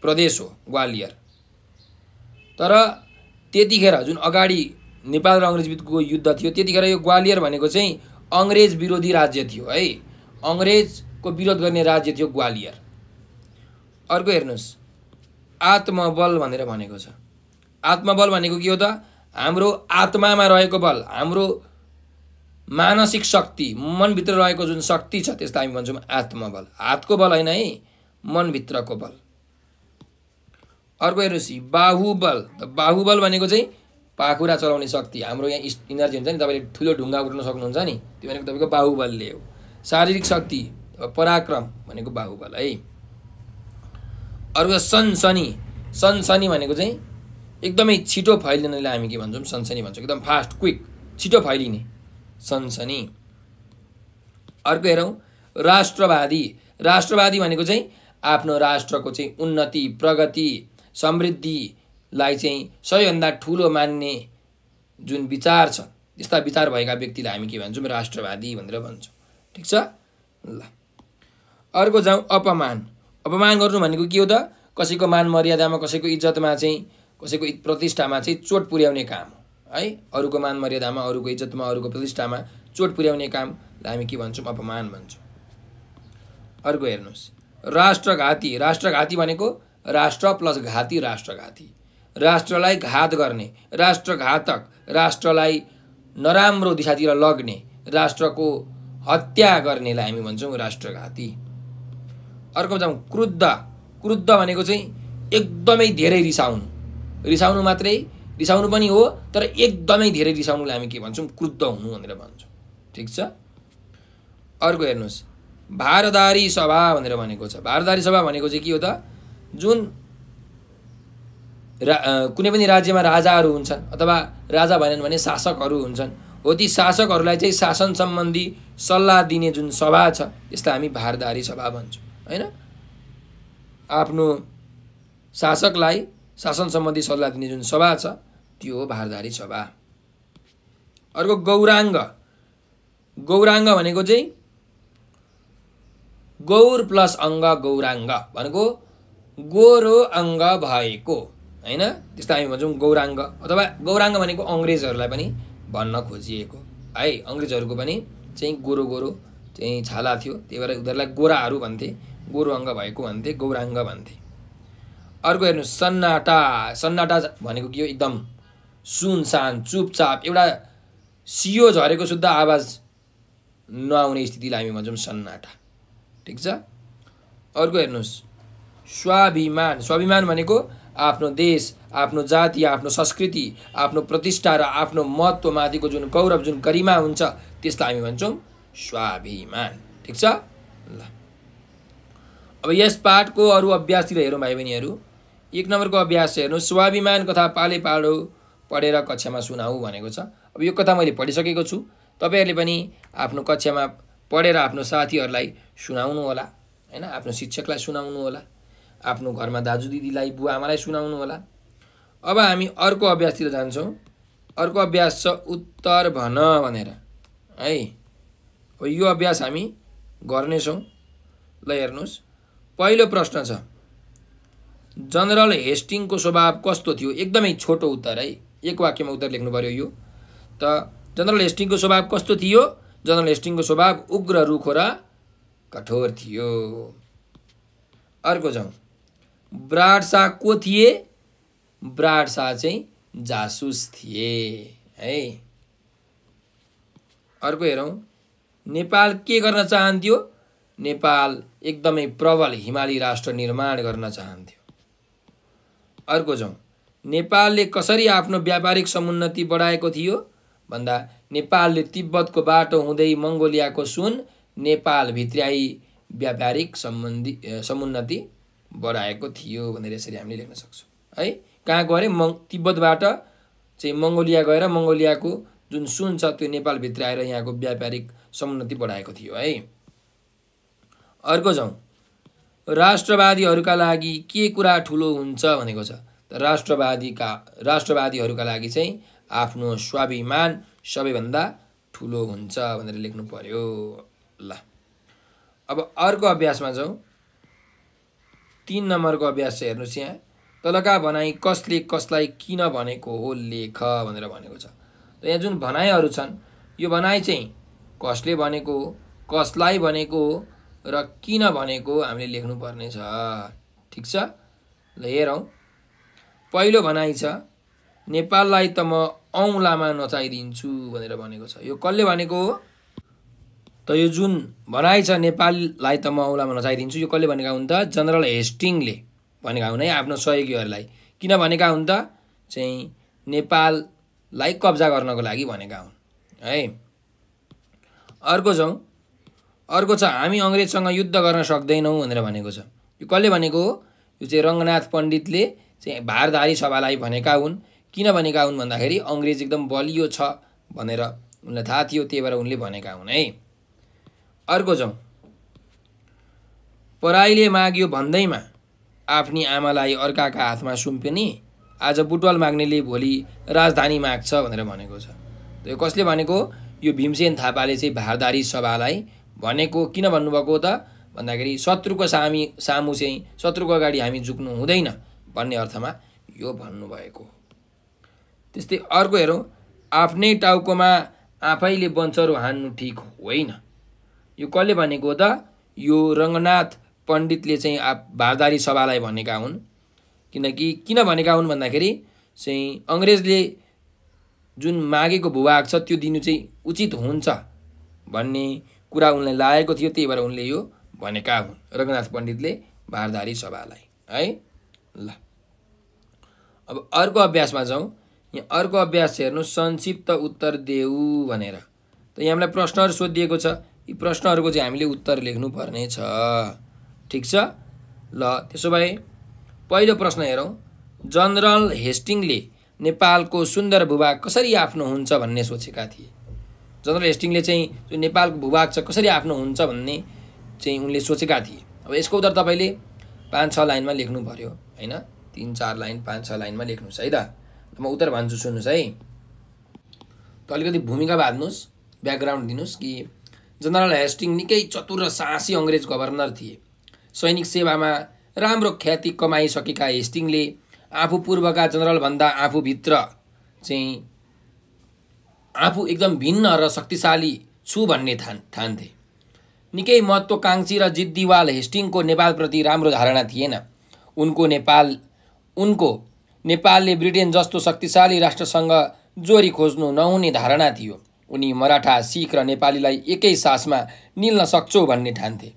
प्रदेश हो ग्वालियर तर त्यतिखेर जुन अगाडि नेपाल र अङ्ग्रेजबिचको युद्ध थियो त्यतिखेर यो ग्वालियर भनेको चाहिँ अङ्ग्रेज विरोधी राज्य थियो है अङ्ग्रेजको विरोध गर्ने राज्य थियो ग्वालियर अर्को हेर्नुहोस् आत्मबल भनेर भनेको छ आत्मबल भनेको के हो त हाम्रो आत्मामा रहेको बल हाम्रो मानसिक शक्ति मनभित्र रहेको जुन शक्ति छ त्यसलाई हामी भन्छौँ आत्मबल हातको बल होइन है मनभित्रको बल अर्को हेर्नुहोस् बाहुबल त बाहुबल भनेको चाहिँ पाखुरा चलाउने शक्ति हाम्रो यहाँ इनर्जी हुन्छ नि तपाईँले ठुलो ढुङ्गा उठ्न सक्नुहुन्छ नि त्यो भनेको तपाईँको बाहुबलले हो शारीरिक शक्ति पराक्रम भनेको बाहुबल है अर्को सनसनी सनसनी भनेको चाहिँ एकदमै छिटो फैलिनेलाई हामी के भन्छौँ सनसनी भन्छौँ एकदम फास्ट क्विक छिटो फैलिने सनसनी अर्को हेरौँ राष्ट्रवादी राष्ट्रवादी भनेको चाहिँ आफ्नो राष्ट्रको चाहिँ उन्नति प्रगति समृद्धिलाई चाहिँ सबैभन्दा ठुलो मान्ने जुन विचार छ यस्ता विचार भएका व्यक्तिलाई हामी के भन्छौँ राष्ट्रवादी भनेर भन्छौँ ठिक छ ल अर्को जाउँ अपमान अपमान गर्नु भनेको के हो त कसैको मान मर्यादामा कसैको इज्जतमा चाहिँ कसैको प्रतिष्ठामा चाहिँ चोट पुर्याउने काम हो है अरूको मान मर्यादामा अरूको इज्जतमा अरूको प्रतिष्ठामा चोट पुर्याउने कामलाई हामी के भन्छौँ अपमान भन्छौँ अर्को हेर्नुहोस् राष्ट्रघाती राष्ट्रघाती भनेको राष्ट्र प्लस घाती राष्ट्रघाती राष्ट्रलाई घात गर्ने राष्ट्रघातक राष्ट्रलाई नराम्रो दिशातिर लग्ने राष्ट्रको हत्या गर्नेलाई हामी भन्छौँ राष्ट्रघाती अर्को जाउँ क्रुद्ध क्रुद्ध भनेको चाहिँ एकदमै धेरै रिसाउनु रिसाउनु मात्रै रिसाउनु पनि हो तर एकदमै धेरै रिसाउनुलाई हामी के भन्छौँ क्रुद्ध हुनु भनेर भन्छौँ ठिक छ अर्को हेर्नुहोस् भारदारी सभा भनेर भनेको छ भारदारी सभा भनेको चाहिँ के हो त जुन रा कुनै पनि राज्यमा राजाहरू हुन्छन् अथवा राजा भएनन् भने शासकहरू हुन्छन् हो ती शासकहरूलाई चाहिँ शासन सम्बन्धी सल्लाह दिने जुन सभा छ यसलाई हामी भारदारी सभा भन्छौँ होइन आफ्नो शासकलाई शासन सम्बन्धी सल्लाह दिने जुन सभा छ त्यो हो भारदारी सभा अर्को गौराङ्ग गौराङ्ग भनेको चाहिँ गौर प्लस अङ्ग गौराङ्ग भनेको गोरो अङ्ग भएको होइन त्यस्तो हामी भन्छौँ गौराङ्ग अथवा गौराङ्ग भनेको अङ्ग्रेजहरूलाई पनि भन्न खोजिएको है अङ्ग्रेजहरूको पनि चाहिँ गोरो गोरो चाहिँ छाला थियो त्यही भएर उनीहरूलाई गोराहरू भन्थे गोरु भएको भन्थे गौराङ्ग भन्थे अर्को हेर्नु सन्नाटा सन्नाटा भनेको के हो एकदम सुनसान चुपचाप एउटा सियो झरेको शुद्ध आवाज नआउने स्थितिलाई हामी भन्छौँ सन्नाटा ठिक छ अर्को हेर्नुहोस् स्वाभिमान स्वाभिमान भनेको आफ्नो देश आफ्नो जाति आफ्नो संस्कृति आफ्नो प्रतिष्ठा र आफ्नो महत्त्वमाथिको जुन गौरव जुन गरिमा हुन्छ त्यसलाई हामी भन्छौँ स्वाभिमान ठिक छ ल अब यस पाठको अरू अभ्यासतिर हेरौँ भाइ बहिनीहरू एक नम्बरको अभ्यास हेर्नु स्वाभिमान कथा पाले पाडो पढेर कक्षामा सुनाऊ भनेको छ अब यो कथा मैले पढिसकेको छु तपाईँहरूले पनि आफ्नो कक्षामा पढेर आफ्नो साथीहरूलाई सुनाउनु होला होइन आफ्नो शिक्षकलाई सुनाउनु होला आफ्नो घरमा दाजु दिदीलाई बुवा आमालाई सुनाउनु होला अब हामी अर्को अभ्यासतिर जान्छौँ अर्को अभ्यास छ उत्तर भन भनेर है अब यो अभ्यास हामी गर्नेछौँ ल हेर्नुहोस् पहिलो प्रश्न छ जनरल हेस्टिङको स्वभाव कस्तो थियो एकदमै छोटो उत्तर है एक वाक्यमा उत्तर लेख्नु पऱ्यो यो त जनरल हेस्टिङको स्वभाव कस्तो थियो जनरल हेस्टिङको स्वभाव उग्र रुखो र कठोर थियो अर्को जाउँ ब्राडसा को थिए ब्राडसा चाहिँ जासुस थिए है अर्को हेरौँ नेपाल के गर्न चाहन्थ्यो नेपाल एकदमै प्रबल हिमाली राष्ट्र निर्माण गर्न चाहन्थ्यो अर्को जाउँ नेपालले कसरी आफ्नो व्यापारिक समुन्नति बढाएको थियो भन्दा नेपालले तिब्बतको बाटो हुँदै मङ्गोलियाको सुन नेपाल भित्राई व्यापारिक सम्बन्धी समुन्नति बढाएको थियो भनेर यसरी हामीले लेख्न सक्छौँ है कहाँ गयो अरे मङ तिब्बतबाट चाहिँ मङ्गोलिया गएर मङ्गोलियाको जुन सुन छ त्यो नेपालभित्र आएर यहाँको व्यापारिक समुन्नति बढाएको थियो है अर्को जाउँ राष्ट्रवादीहरूका लागि के कुरा ठुलो हुन्छ भनेको छ राष्ट्रवादीका राष्ट्रवादीहरूका लागि चाहिँ आफ्नो स्वाभिमान सबैभन्दा ठुलो हुन्छ भनेर लेख्नु पर्यो ल अब अर्को अभ्यासमा जाउँ तिन नम्बरको अभ्यास चाहिँ हेर्नुहोस् यहाँ तलका भनाइ कसले कसलाई किन भनेको हो लेख भनेर भनेको छ त यहाँ जुन भनाइहरू छन् यो भनाइ चाहिँ कसले भनेको हो कसलाई भनेको हो र किन भनेको हामीले लेख्नुपर्ने छ ठिक छ ल हेरौँ पहिलो भनाइ छ नेपाललाई त म औँलामा नचाइदिन्छु भनेर भनेको छ यो कसले भनेको हो त यो जुन भनाइ छ नेपाललाई त म औँलामा नचाइदिन्छु यो कसले भनेका हुन् त जनरल हेस्टिङले भनेका हुन् है आफ्नो सहयोगीहरूलाई किन भनेका हुन् त चाहिँ नेपाललाई कब्जा गर्नको लागि भनेका हुन् है अर्को जाउँ अर्को छ हामी अङ्ग्रेजसँग युद्ध गर्न सक्दैनौँ भनेर भनेको छ यो कसले भनेको यो चाहिँ रङ्गनाथ पण्डितले चाहिँ भारधारी सभालाई भनेका हुन् किन भनेका हुन् भन्दाखेरि अङ्ग्रेज एकदम बलियो छ भनेर उनलाई थाहा थियो त्यही भएर उनले भनेका हुन् है अर्को जाउँ पराईले माग्यो भन्दैमा आफ्नी आमालाई अर्काका हातमा सुम्पिने आज बुटवल माग्नेले भोलि राजधानी माग्छ भनेर भनेको छ यो कसले भनेको यो भीमसेन थापाले चाहिँ भारदारी सभालाई भनेको किन भन्नुभएको त भन्दाखेरि शत्रुको सामी सामु चाहिँ शत्रुको अगाडि हामी झुक्नु हुँदैन भन्ने अर्थमा यो भन्नुभएको त्यस्तै अर्को हेरौँ आफ्नै टाउकोमा आफैले बन्चरो हान्नु ठिक होइन यो कसले भनेको त यो रङ्गनाथ पण्डितले चाहिँ आ भारदारी सभालाई भनेका हुन् किनकि किन भनेका हुन् भन्दाखेरि चाहिँ अङ्ग्रेजले जुन मागेको भूभाग छ त्यो दिनु चाहिँ उचित हुन्छ भन्ने कुरा उनलाई लागेको थियो त्यही भएर उनले यो भनेका हुन् रङ्गनाथ पण्डितले भारधारी सभालाई है ल अब अर्को अभ्यासमा जाउँ यहाँ अर्को अभ्यास हेर्नु संक्षिप्त उत्तर देऊ भनेर त यहाँ हामीलाई प्रश्नहरू सोधिएको छ यी प्रश्नहरूको चाहिँ हामीले उत्तर लेख्नुपर्ने छ ठिक छ ल त्यसो भए पहिलो प्रश्न हेरौँ जनरल हेस्टिङले नेपालको सुन्दर भूभाग कसरी आफ्नो हुन्छ भन्ने सोचेका थिए जनरल हेस्टिङले चाहिँ नेपालको भूभाग छ कसरी आफ्नो हुन्छ भन्ने चाहिँ उनले सोचेका थिए अब यसको उत्तर तपाईँले पाँच छ लाइनमा लेख्नु पऱ्यो होइन तिन चार लाइन पाँच छ लाइनमा लेख्नुहोस् है त म उत्तर भन्छु सुन्नुहोस् है त अलिकति भूमिका भाँध्नुहोस् ब्याकग्राउन्ड दिनुहोस् कि जनरल हेस्टिङ निकै चतुर र साहसी अङ्ग्रेज गभर्नर थिए सैनिक सेवामा राम्रो ख्याति कमाइसकेका हेस्टिङले आफू पूर्वका जनरलभन्दा आफूभित्र चाहिँ आफू एकदम भिन्न र शक्तिशाली छु भन्ने ठान ठान्थे निकै महत्त्वकाङ्क्षी र जिद्दीवाल हेस्टिङको नेपालप्रति राम्रो धारणा थिएन उनको नेपाल उनको नेपालले ब्रिटेन जस्तो शक्तिशाली राष्ट्रसँग जोरी खोज्नु नहुने धारणा थियो उनी मराठा सिख र नेपालीलाई एकै सासमा निल्न सक्छौ भन्ने ठान्थे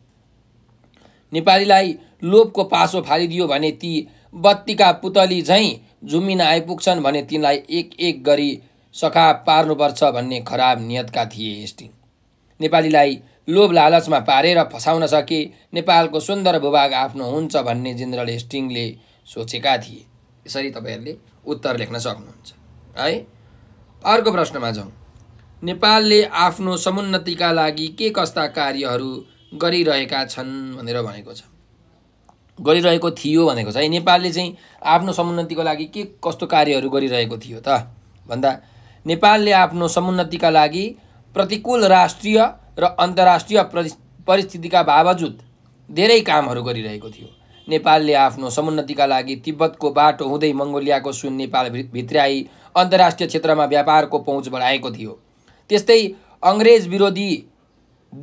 नेपालीलाई लोभको पासो फालिदियो भने ती बत्तीका पुतली झैँ झुम्मिन आइपुग्छन् भने तिनलाई एक एक गरी सखा पार्नुपर्छ भन्ने खराब नियतका थिए एसटी नेपालीलाई लोभ लालचमा पारेर फसाउन सके नेपालको सुन्दर भूभाग आफ्नो हुन्छ भन्ने जेनरल हेस्टिङले सोचेका थिए यसरी तपाईँहरूले उत्तर लेख्न सक्नुहुन्छ है अर्को प्रश्नमा जाउँ नेपालले आफ्नो समुन्नतिका लागि के कस्ता कार्यहरू गरिरहेका छन् भनेर भनेको छ गरिरहेको थियो भनेको छ है नेपालले चाहिँ आफ्नो समुन्नतिको लागि के कस्तो कार्यहरू गरिरहेको थियो त भन्दा नेपालले आफ्नो समुन्नतिका लागि प्रतिकूल राष्ट्रिय र अन्तर्राष्ट्रिय परिस्थितिका बावजुद धेरै कामहरू गरिरहेको थियो नेपालले आफ्नो समुन्नतिका लागि तिब्बतको बाटो हुँदै मङ्गोलियाको सुन नेपाल भित्राई अन्तर्राष्ट्रिय क्षेत्रमा व्यापारको पहुँच बढाएको थियो त्यस्तै अङ्ग्रेज विरोधी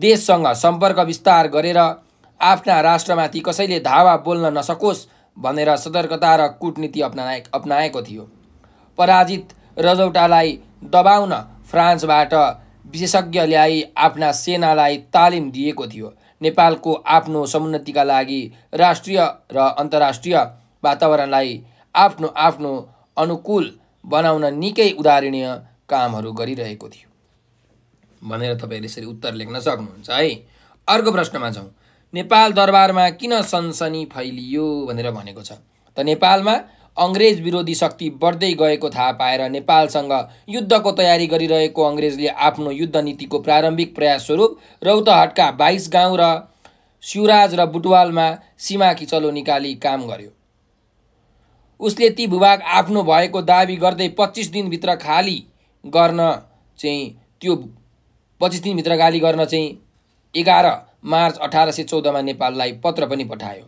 देशसँग सम्पर्क विस्तार गरेर आफ्ना राष्ट्रमाथि कसैले धावा बोल्न नसकोस् भनेर सतर्कता र कुटनीति अप्नाए अप्नाएको थियो पराजित रजौटालाई दबाउन फ्रान्सबाट विशेषज्ञ ल्याई आफ्ना सेनालाई तालिम दिएको थियो नेपालको आफ्नो समुन्नतिका लागि राष्ट्रिय र अन्तर्राष्ट्रिय वातावरणलाई आफ्नो आफ्नो अनुकूल बनाउन निकै उदाहरणीय कामहरू गरिरहेको थियो भनेर तपाईँले यसरी उत्तर लेख्न सक्नुहुन्छ है अर्को प्रश्नमा जाउँ नेपाल दरबारमा किन सनसनी फैलियो भनेर भनेको छ त नेपालमा अङ्ग्रेज विरोधी शक्ति बढ्दै गएको थाहा पाएर नेपालसँग युद्धको तयारी गरिरहेको अङ्ग्रेजले आफ्नो युद्ध नीतिको प्रारम्भिक प्रयासस्वरूप रौतहटका बाइस गाउँ र शिवराज र बुटवालमा सीमा किचलो निकाली काम गर्यो उसले ती भूभाग आफ्नो भएको दावी गर्दै पच्चिस दिनभित्र खाली गर्न चाहिँ त्यो पच्चिस दिनभित्र खाली गर्न चाहिँ एघार मार्च अठार सय चौधमा नेपाललाई पत्र पनि पठायो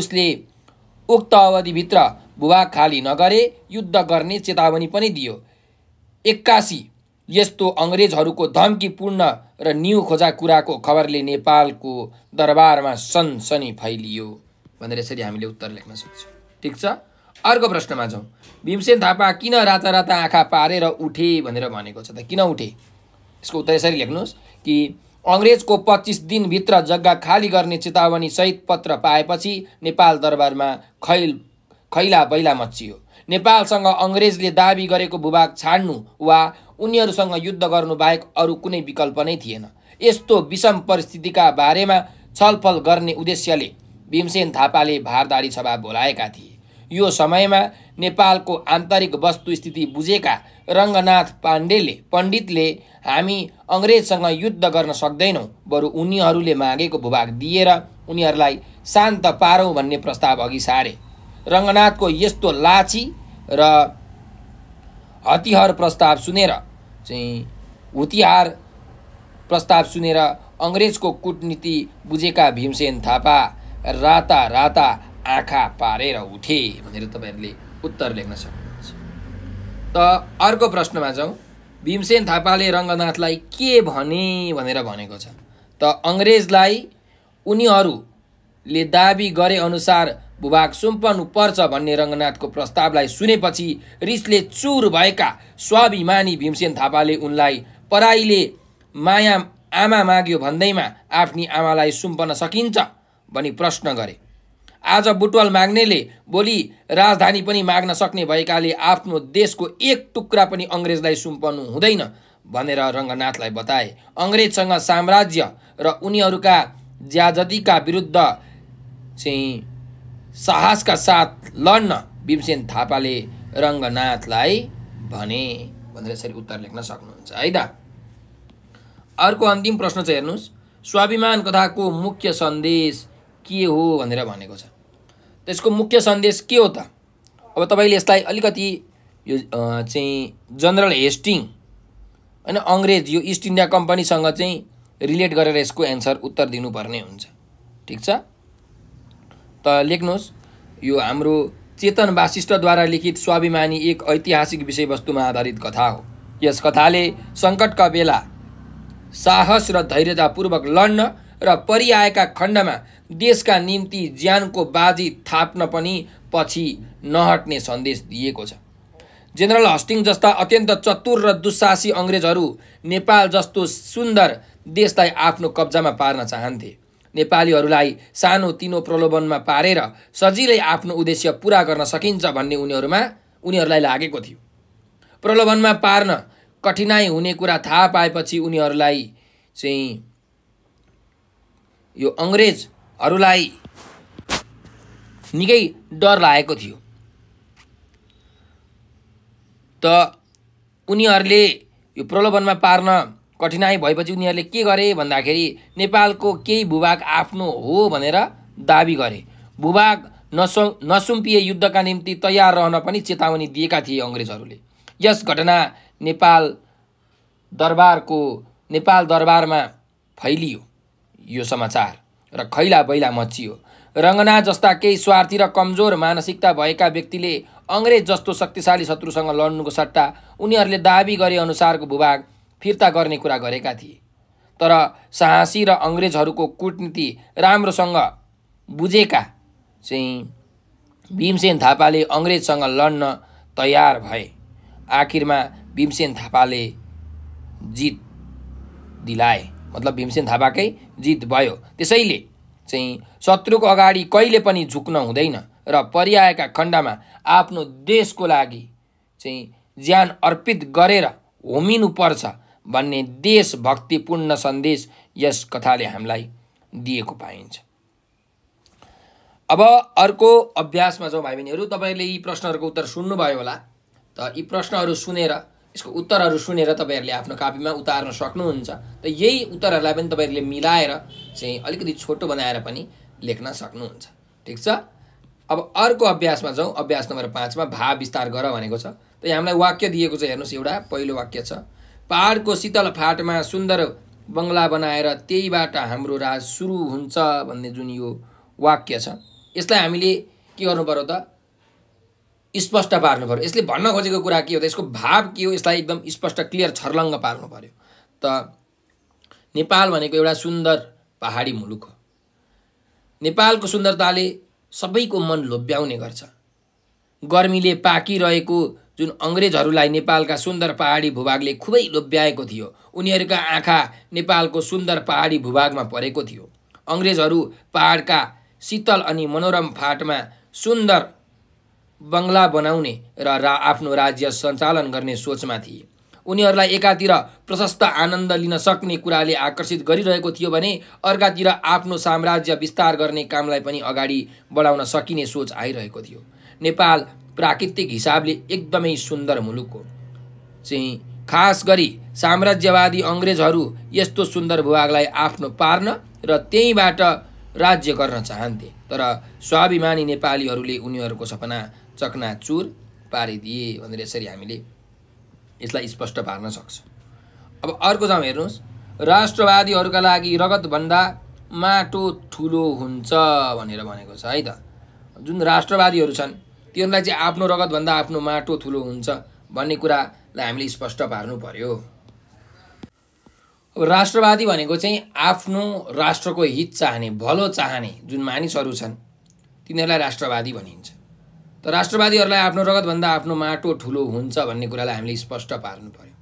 उसले उक्त अवधिभित्र भूभाग खाली नगरे युद्ध गर्ने चेतावनी पनि दियो एक्कासी यस्तो अङ्ग्रेजहरूको धम्कीपूर्ण र न्यु खोजा कुराको खबरले नेपालको दरबारमा सनसनी फैलियो भनेर यसरी हामीले उत्तर लेख्न सक्छौँ ठिक छ अर्को प्रश्नमा जाउँ भीमसेन थापा किन राता राता आँखा पारेर उठे भनेर भनेको छ त किन उठे यसको उत्तर यसरी लेख्नुहोस् कि अङ्ग्रेजको पच्चिस दिनभित्र जग्गा खाली गर्ने चेतावनी सहित पत्र पाएपछि नेपाल दरबारमा खैल खैला बैला मचियो नेपालसँग अङ्ग्रेजले दाबी गरेको भूभाग छाड्नु वा उनीहरूसँग युद्ध गर्नु बाहेक अरू कुनै विकल्प नै थिएन यस्तो विषम परिस्थितिका बारेमा छलफल गर्ने उद्देश्यले भीमसेन थापाले भारदारी सभा बोलाएका थिए यो समयमा नेपालको आन्तरिक वस्तुस्थिति बुझेका रङ्गनाथ पाण्डेले पण्डितले हामी अङ्ग्रेजसँग युद्ध गर्न सक्दैनौँ बरु उनीहरूले मागेको भूभाग दिएर उनीहरूलाई शान्त पारौँ भन्ने प्रस्ताव अघि सारे रङ्गनाथको यस्तो लाची र हतिहार प्रस्ताव सुनेर चाहिँ हुतिहार प्रस्ताव सुनेर अङ्ग्रेजको कुटनीति बुझेका भीमसेन थापा राता राता आँखा पारेर उठे भनेर तपाईँहरूले उत्तर लेख्न सक्नुहुन्छ त अर्को प्रश्नमा जाउँ भीमसेन थापाले रङ्गनाथलाई के भने भनेर भनेको छ त अङ्ग्रेजलाई उनीहरूले दाबी गरे अनुसार भूभाग सुम्पनुपर्छ भन्ने रङ्गनाथको प्रस्तावलाई सुनेपछि रिसले चुर भएका स्वाभिमानी भीमसेन थापाले उनलाई पराईले माया आमा माग्यो भन्दैमा आफ्नी आमालाई सुम्पन सकिन्छ भनी प्रश्न गरे आज बुटवल माग्नेले भोलि राजधानी पनि माग्न सक्ने भएकाले आफ्नो देशको एक टुक्रा पनि अङ्ग्रेजलाई सुम्पनु हुँदैन भनेर रङ्गनाथलाई बताए अङ्ग्रेजसँग साम्राज्य र उनीहरूका ज्याजतिका विरुद्ध चाहिँ साहसका साथ लड्न भीमसेन थापाले रङ्गनाथलाई भने भनेर यसरी उत्तर लेख्न सक्नुहुन्छ है त अर्को अन्तिम प्रश्न चाहिँ हेर्नुहोस् स्वाभिमान कथाको मुख्य सन्देश के हो भनेर भनेको छ त्यसको मुख्य सन्देश के हो त अब तपाईँले यसलाई अलिकति यो चाहिँ जनरल हेस्टिङ होइन अङ्ग्रेज यो इस्ट इन्डिया कम्पनीसँग चाहिँ रिलेट गरेर यसको एन्सर उत्तर दिनुपर्ने हुन्छ ठिक छ त लेख्नुहोस् यो हाम्रो चेतन वासिष्ठद्वारा लिखित स्वाभिमानी एक ऐतिहासिक विषयवस्तुमा आधारित कथा हो यस कथाले सङ्कटका बेला साहस र धैर्यतापूर्वक लड्न र परिआएका खण्डमा देशका निम्ति ज्यानको बाजी थाप्न पनि पछि नहट्ने सन्देश दिएको छ जेनरल हस्टिङ जस्ता अत्यन्त चतुर र दुस्साहसी अङ्ग्रेजहरू नेपाल जस्तो सुन्दर देशलाई आफ्नो कब्जामा पार्न चाहन्थे नेपालीहरूलाई सानो तिनो प्रलोभनमा पारेर सजिलै आफ्नो उद्देश्य पुरा गर्न सकिन्छ भन्ने उनीहरूमा उनीहरूलाई लागेको थियो प्रलोभनमा पार्न कठिनाइ हुने कुरा थाहा पाएपछि उनीहरूलाई चाहिँ यो अङ्ग्रेजहरूलाई निकै डर लागेको थियो त उनीहरूले यो प्रलोभनमा पार्न कठिनाई भएपछि उनीहरूले के गरे भन्दाखेरि नेपालको केही भूभाग आफ्नो हो भनेर दावी गरे भूभाग नसु नसुम्पिए युद्धका निम्ति तयार रहन पनि चेतावनी दिएका थिए अङ्ग्रेजहरूले यस घटना नेपाल दरबारको नेपाल दरबारमा फैलियो यो समाचार र खैला बैला मचियो रङ्गना जस्ता केही स्वार्थी र कमजोर मानसिकता भएका व्यक्तिले अङ्ग्रेज जस्तो शक्तिशाली शत्रुसँग लड्नुको सट्टा उनीहरूले दावी गरे अनुसारको भूभाग फिर्ता गर्ने कुरा गरेका थिए तर साहसी र अङ्ग्रेजहरूको कुटनीति राम्रोसँग बुझेका चाहिँ भीमसेन थापाले अङ्ग्रेजसँग लड्न तयार भए आखिरमा भीमसेन थापाले जित दिलाए मतलब भीमसेन थापाकै जित भयो त्यसैले चाहिँ शत्रुको अगाडि कहिले पनि झुक्न हुँदैन र परिआएका खण्डमा आफ्नो देशको लागि चाहिँ ज्यान अर्पित गरेर होमिनुपर्छ भन्ने देशभक्तिपूर्ण सन्देश यस कथाले हामीलाई दिएको पाइन्छ अब अर्को अभ्यासमा जाउँ भाइ बहिनीहरू तपाईँहरूले यी प्रश्नहरूको उत्तर सुन्नुभयो होला त यी प्रश्नहरू सुनेर यसको उत्तरहरू सुनेर तपाईँहरूले आफ्नो कापीमा उतार्न सक्नुहुन्छ त यही उत्तरहरूलाई पनि तपाईँहरूले मिलाएर चाहिँ अलिकति छोटो बनाएर पनि लेख्न सक्नुहुन्छ ठिक छ अब अर्को अभ्यासमा जाउँ अभ्यास नम्बर पाँचमा भाव विस्तार गर भनेको छ त यहाँ हामीलाई वाक्य दिएको छ हेर्नुहोस् एउटा पहिलो वाक्य छ पहाडको शीतल फाटमा सुन्दर बङ्गला बनाएर त्यहीबाट हाम्रो राज सुरु हुन्छ भन्ने जुन यो वाक्य छ यसलाई हामीले के गर्नु पर्यो त स्पष्ट पार्नु पर्यो यसले भन्न खोजेको कुरा के हो त यसको भाव के हो यसलाई एकदम स्पष्ट क्लियर छर्लङ्ग पार्नु पऱ्यो त नेपाल भनेको एउटा सुन्दर पहाडी मुलुक हो नेपालको सुन्दरताले सबैको मन लोभ्याउने गर्छ गर्मीले पाकिरहेको जुन अङ्ग्रेजहरूलाई नेपालका सुन्दर पहाडी भूभागले खुबै लोभ्याएको थियो उनीहरूका आँखा नेपालको सुन्दर पहाडी भूभागमा परेको थियो अङ्ग्रेजहरू पहाडका शीतल अनि मनोरम फाटमा सुन्दर बङ्गला बनाउने र रा आफ्नो राज्य सञ्चालन गर्ने सोचमा थिए उनीहरूलाई एकातिर प्रशस्त आनन्द लिन सक्ने कुराले आकर्षित गरिरहेको थियो भने अर्कातिर आफ्नो साम्राज्य विस्तार गर्ने कामलाई पनि अगाडि बढाउन सकिने सोच आइरहेको थियो नेपाल प्राकृतिक हिसाबले एकदमै सुन्दर मुलुक हो चाहिँ खास गरी साम्राज्यवादी अङ्ग्रेजहरू यस्तो सुन्दर भूभागलाई आफ्नो पार्न र त्यहीँबाट राज्य गर्न चाहन्थे तर स्वाभिमानी नेपालीहरूले उनीहरूको सपना चकनाचुर पारिदिए भनेर यसरी हामीले यसलाई स्पष्ट पार्न सक्छ अब अर्को ठाउँ हेर्नुहोस् राष्ट्रवादीहरूका लागि रगतभन्दा माटो ठुलो हुन्छ भनेर भनेको छ है त जुन राष्ट्रवादीहरू छन् तिनीहरूलाई चाहिँ आफ्नो रगतभन्दा आफ्नो माटो ठुलो हुन्छ भन्ने कुरालाई हामीले स्पष्ट पार्नु पर्यो अब राष्ट्रवादी भनेको चाहिँ आफ्नो राष्ट्रको हित चाहने भलो चाहने जुन मानिसहरू छन् तिनीहरूलाई राष्ट्रवादी भनिन्छ त राष्ट्रवादीहरूलाई आफ्नो रगतभन्दा आफ्नो माटो ठुलो हुन्छ भन्ने कुरालाई हामीले स्पष्ट पार्नु पर्यो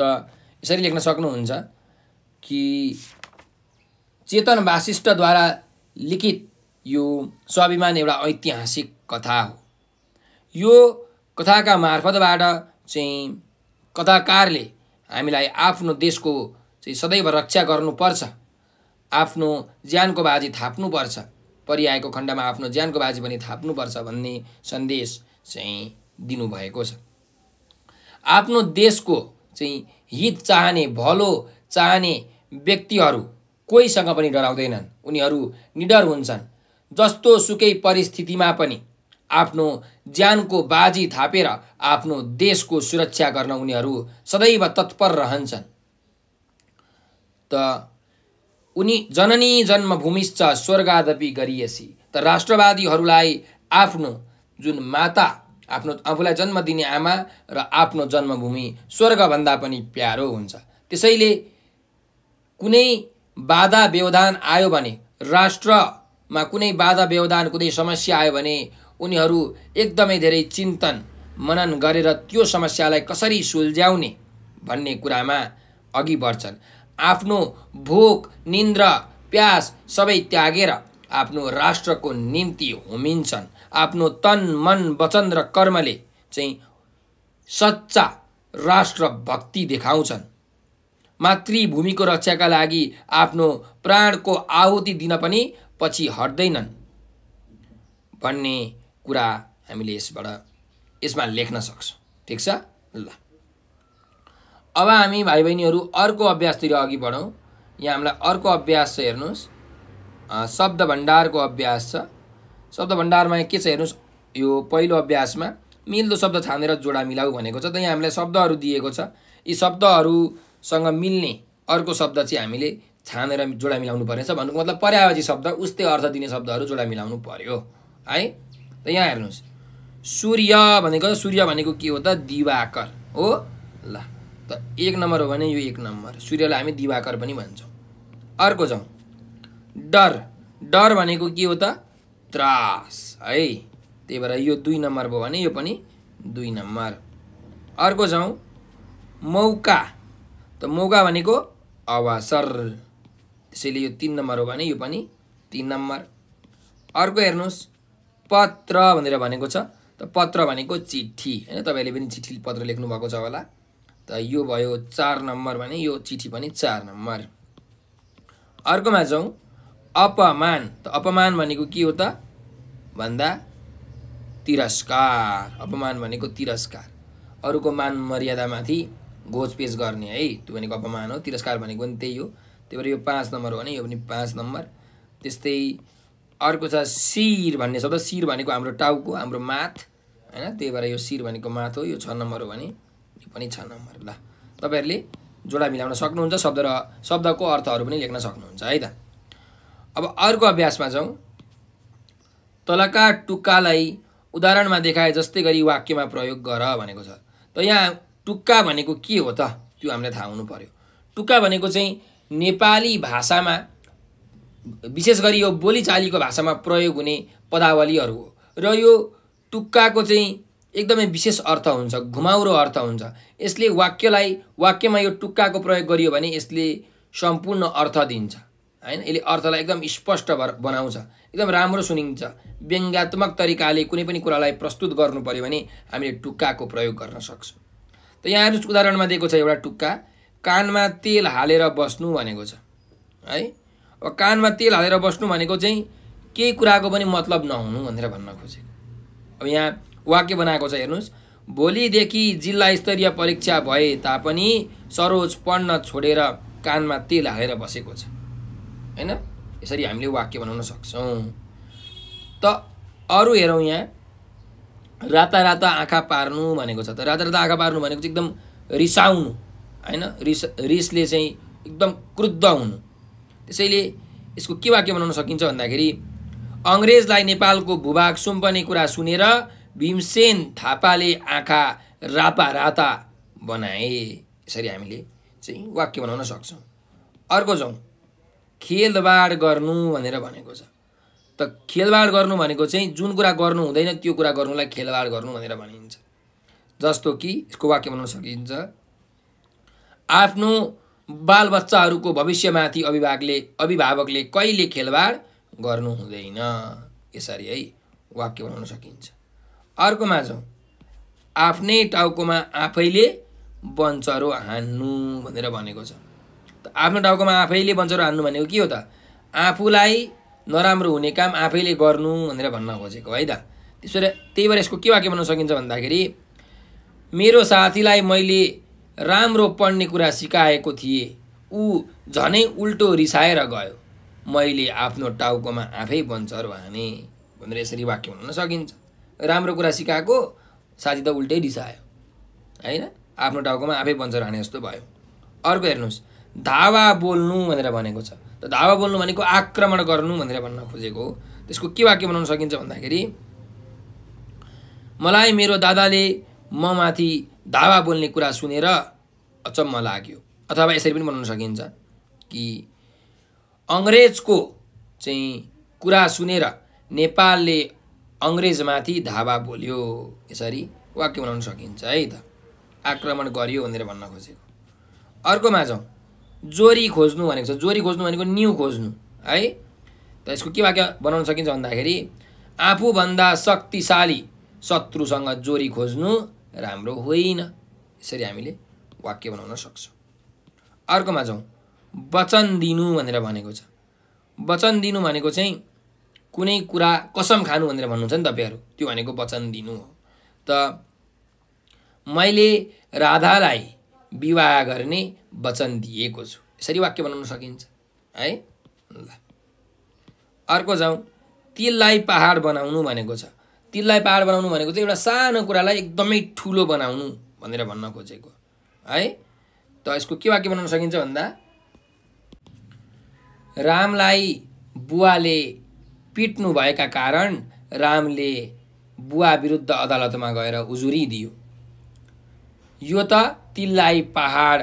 त यसरी लेख्न सक्नुहुन्छ कि चेतन वासिष्ठद्वारा लिखित यो स्वाभिमान एउटा ऐतिहासिक कथा हो यो कथाका मार्फतबाट चाहिँ कथाकारले हामीलाई आफ्नो देशको चाहिँ सदैव रक्षा गर्नुपर्छ आफ्नो ज्यानको बाजी थाप्नुपर्छ परिआएको खण्डमा आफ्नो ज्यानको बाजी पनि थाप्नुपर्छ भन्ने सन्देश चाहिँ दिनुभएको छ आफ्नो देशको चाहिँ हित चाहने भलो चाहने व्यक्तिहरू कोहीसँग पनि डराउँदैनन् उनीहरू निडर हुन्छन् जस्तो सुकै परिस्थितिमा पनि आफ्नो ज्यानको बाजी थापेर आफ्नो देशको सुरक्षा गर्न उनीहरू सदैव तत्पर रहन्छन् त उनी जननी जन्मभूमिश्च स्वर्गादपि गरिएसी त राष्ट्रवादीहरूलाई आफ्नो जुन माता आफ्नो आफूलाई जन्म दिने आमा र आफ्नो जन्मभूमि स्वर्गभन्दा पनि प्यारो हुन्छ त्यसैले कुनै बाधा व्यवधान आयो भने राष्ट्रमा कुनै बाधा व्यवधान कुनै समस्या आयो भने उनीहरू एकदमै धेरै चिन्तन मनन गरेर त्यो समस्यालाई कसरी सुल्झ्याउने भन्ने कुरामा अघि बढ्छन् आफ्नो भोक निन्द्र प्यास सबै त्यागेर आफ्नो राष्ट्रको निम्ति होमिन्छन् आफ्नो तन मन वचन र कर्मले चाहिँ सच्चा राष्ट्रभक्ति देखाउँछन् मातृभूमिको रक्षाका लागि आफ्नो प्राणको आहुति दिन पनि पछि हट्दैनन् भन्ने कुरा हामीले यसबाट यसमा लेख्न सक्छौँ ठिक छ ल अब हामी भाइ बहिनीहरू अर्को अभ्यासतिर अघि बढौँ यहाँ हामीलाई अर्को अभ्यास छ हेर्नुहोस् शब्द भण्डारको अभ्यास छ शब्द भण्डारमा के छ हेर्नुहोस् यो पहिलो अभ्यासमा मिल्दो शब्द छानेर जोडा मिलाऊ भनेको छ त यहाँ हामीलाई शब्दहरू दिएको छ यी शब्दहरूसँग मिल्ने अर्को शब्द चाहिँ हामीले छानेर जोडा मिलाउनु पर्नेछ भन्नुको मतलब पर्यावजी शब्द उस्तै अर्थ दिने शब्दहरू जोडा मिलाउनु पर्यो है त यहाँ हेर्नुहोस् सूर्य भनेको सूर्य भनेको के हो त दिवाकर हो ल त एक नम्बर हो भने यो एक नम्बर सूर्यलाई हामी दिवाकर पनि भन्छौँ अर्को जाउँ डर डर भनेको के हो त त्रास है त्यही भएर यो दुई नम्बर भयो भने यो पनि दुई नम्बर अर्को जाउँ मौका त मौका भनेको अवसर त्यसैले यो तिन नम्बर हो भने यो पनि तिन नम्बर अर्को हेर्नुहोस् पत्र भनेर भनेको छ त पत्र भनेको चिठी होइन तपाईँले पनि चिठी पत्र लेख्नुभएको छ होला त यो भयो चार नम्बर भने यो चिठी पनि चार नम्बर अर्कोमा जाउँ अपमान त अपमान भनेको के हो त भन्दा तिरस्कार अपमान भनेको तिरस्कार अरूको मान मर्यादामाथि घोचपेच गर्ने है त्यो भनेको अपमान हो तिरस्कार भनेको पनि त्यही हो त्यही भएर यो पाँच नम्बर हो भने यो पनि पाँच नम्बर त्यस्तै अर्को छ शिर भन्ने शब्द शिर भनेको हाम्रो टाउको हाम्रो माथ होइन त्यही भएर यो शिर भनेको माथ हो यो छ नम्बर हो भने यो पनि छ नम्बर ल तपाईँहरूले जोडा मिलाउन सक्नुहुन्छ शब्द र शब्दको अर्थहरू पनि लेख्न सक्नुहुन्छ है त अब अर्को अभ्यासमा जाउँ तलका टुक्कालाई उदाहरणमा देखाए जस्तै गरी वाक्यमा प्रयोग गर भनेको छ त यहाँ टुक्का भनेको के हो त त्यो हामीलाई थाहा हुनु पऱ्यो टुक्का भनेको चाहिँ नेपाली भाषामा विशेष गरी यो बोलीचालीको भाषामा प्रयोग हुने पदावलीहरू हो र यो टुक्काको चाहिँ एकदमै विशेष अर्थ हुन्छ घुमाउरो अर्थ हुन्छ यसले वाक्यलाई वाक्यमा यो टुक्काको प्रयोग गरियो भने यसले सम्पूर्ण अर्थ दिन्छ होइन यसले अर्थलाई एकदम स्पष्ट बनाउँछ एकदम राम्रो सुनिन्छ व्यङ्ग्यात्मक तरिकाले कुनै पनि कुरालाई प्रस्तुत गर्नु पऱ्यो भने हामीले टुक्काको प्रयोग गर्न सक्छौँ त यहाँ उदाहरणमा दिएको छ एउटा टुक्का कानमा तेल हालेर बस्नु भनेको छ है कानमा तेल हालेर बस्नु भनेको चाहिँ केही कुराको पनि मतलब नहुनु भनेर भन्न खोजेको अब यहाँ वाक्य बनाएको छ हेर्नुहोस् भोलिदेखि जिल्ला स्तरीय परीक्षा भए तापनि सरोज पढ्न छोडेर कानमा तेल हालेर बसेको छ होइन यसरी हामीले वाक्य बनाउन सक्छौँ त अरू हेरौँ यहाँ राता राता आँखा पार्नु भनेको छ त राता राता आँखा पार्नु भनेको चाहिँ एकदम रिसाउनु होइन रिस रिसले चाहिँ एकदम क्रुद्ध हुनु त्यसैले यसको के वाक्य बनाउन सकिन्छ भन्दाखेरि अङ्ग्रेजलाई नेपालको भूभाग सुम्पने कुरा सुनेर भीमसेन थापाले आँखा रापा राता बनाए यसरी हामीले चाहिँ वाक्य बनाउन सक्छौँ अर्को जाउँ खेलबाड गर्नु भनेर भनेको छ त खेलबाड गर्नु भनेको चाहिँ जुन कुरा गर्नु हुँदैन त्यो कुरा गर्नुलाई खेलबाड गर्नु भनेर भनिन्छ जस्तो कि यसको वाक्य बनाउन सकिन्छ आफ्नो बालबच्चाहरूको भविष्यमाथि अभिभावकले अभिभावकले कहिले खेलबाड गर्नु हुँदैन यसरी है वाक्य बनाउन सकिन्छ अर्कोमा जाउँ आफ्नै टाउकोमा आफैले बन्चरो हान्नु भनेर भनेको छ आफ्नो टाउकोमा आफैले बन्चरो हान्नु भनेको के हो त आफूलाई नराम्रो हुने काम आफैले गर्नु भनेर भन्न खोजेको है त त्यसो भए त्यही भएर यसको के वाक्य बनाउन सकिन्छ भन्दाखेरि मेरो साथीलाई मैले राम्रो पढ्ने कुरा सिकाएको थिए ऊ झनै उल्टो रिसाएर गयो मैले आफ्नो टाउकोमा आफै बन्छर भने भनेर यसरी वाक्य हुन सकिन्छ राम्रो कुरा सिकाएको साथी त उल्टै रिसायो होइन आफ्नो टाउकोमा आफै बन्छर हाने जस्तो भयो अर्को हेर्नुहोस् धावा बोल्नु भनेर भनेको छ त धावा बोल्नु भनेको आक्रमण गर्नु भनेर भन्न खोजेको हो त्यसको के वाक्य बनाउन सकिन्छ भन्दाखेरि मलाई मेरो दादाले म माथि धावा बोल्ने कुरा सुनेर अचम्म लाग्यो अथवा यसरी पनि बनाउन सकिन्छ कि अङ्ग्रेजको चाहिँ कुरा सुनेर नेपालले अङ्ग्रेजमाथि धावा बोल्यो यसरी वाक्य बनाउन सकिन्छ है त आक्रमण गरियो भनेर भन्न खोजेको अर्कोमा जाउँ जोरी खोज्नु भनेको छ जोरी खोज्नु भनेको न्यु खोज्नु है त यसको के वाक्य बनाउन सकिन्छ भन्दाखेरि आफूभन्दा शक्तिशाली शत्रुसँग जोरी खोज्नु राम्रो होइन यसरी हामीले वाक्य बनाउन सक्छौँ अर्कोमा जाउँ वचन दिनु भनेर भनेको छ वचन दिनु भनेको चाहिँ कुनै कुरा कसम खानु भनेर भन्नुहुन्छ नि तपाईँहरू त्यो भनेको वचन दिनु हो त मैले राधालाई विवाह गर्ने वचन दिएको छु यसरी वाक्य बनाउन सकिन्छ है ल अर्को जाउँ तिललाई पहाड बनाउनु भनेको छ तिललाई पाहाड बनाउनु भनेको चाहिँ एउटा सानो कुरालाई एकदमै ठुलो बनाउनु भनेर भन्न खोजेको है त यसको के वाक्य बनाउन सकिन्छ भन्दा रामलाई बुवाले पिट्नुभएका कारण रामले बुवा विरुद्ध अदालतमा गएर उजुरी दियो यो त तिललाई पहाड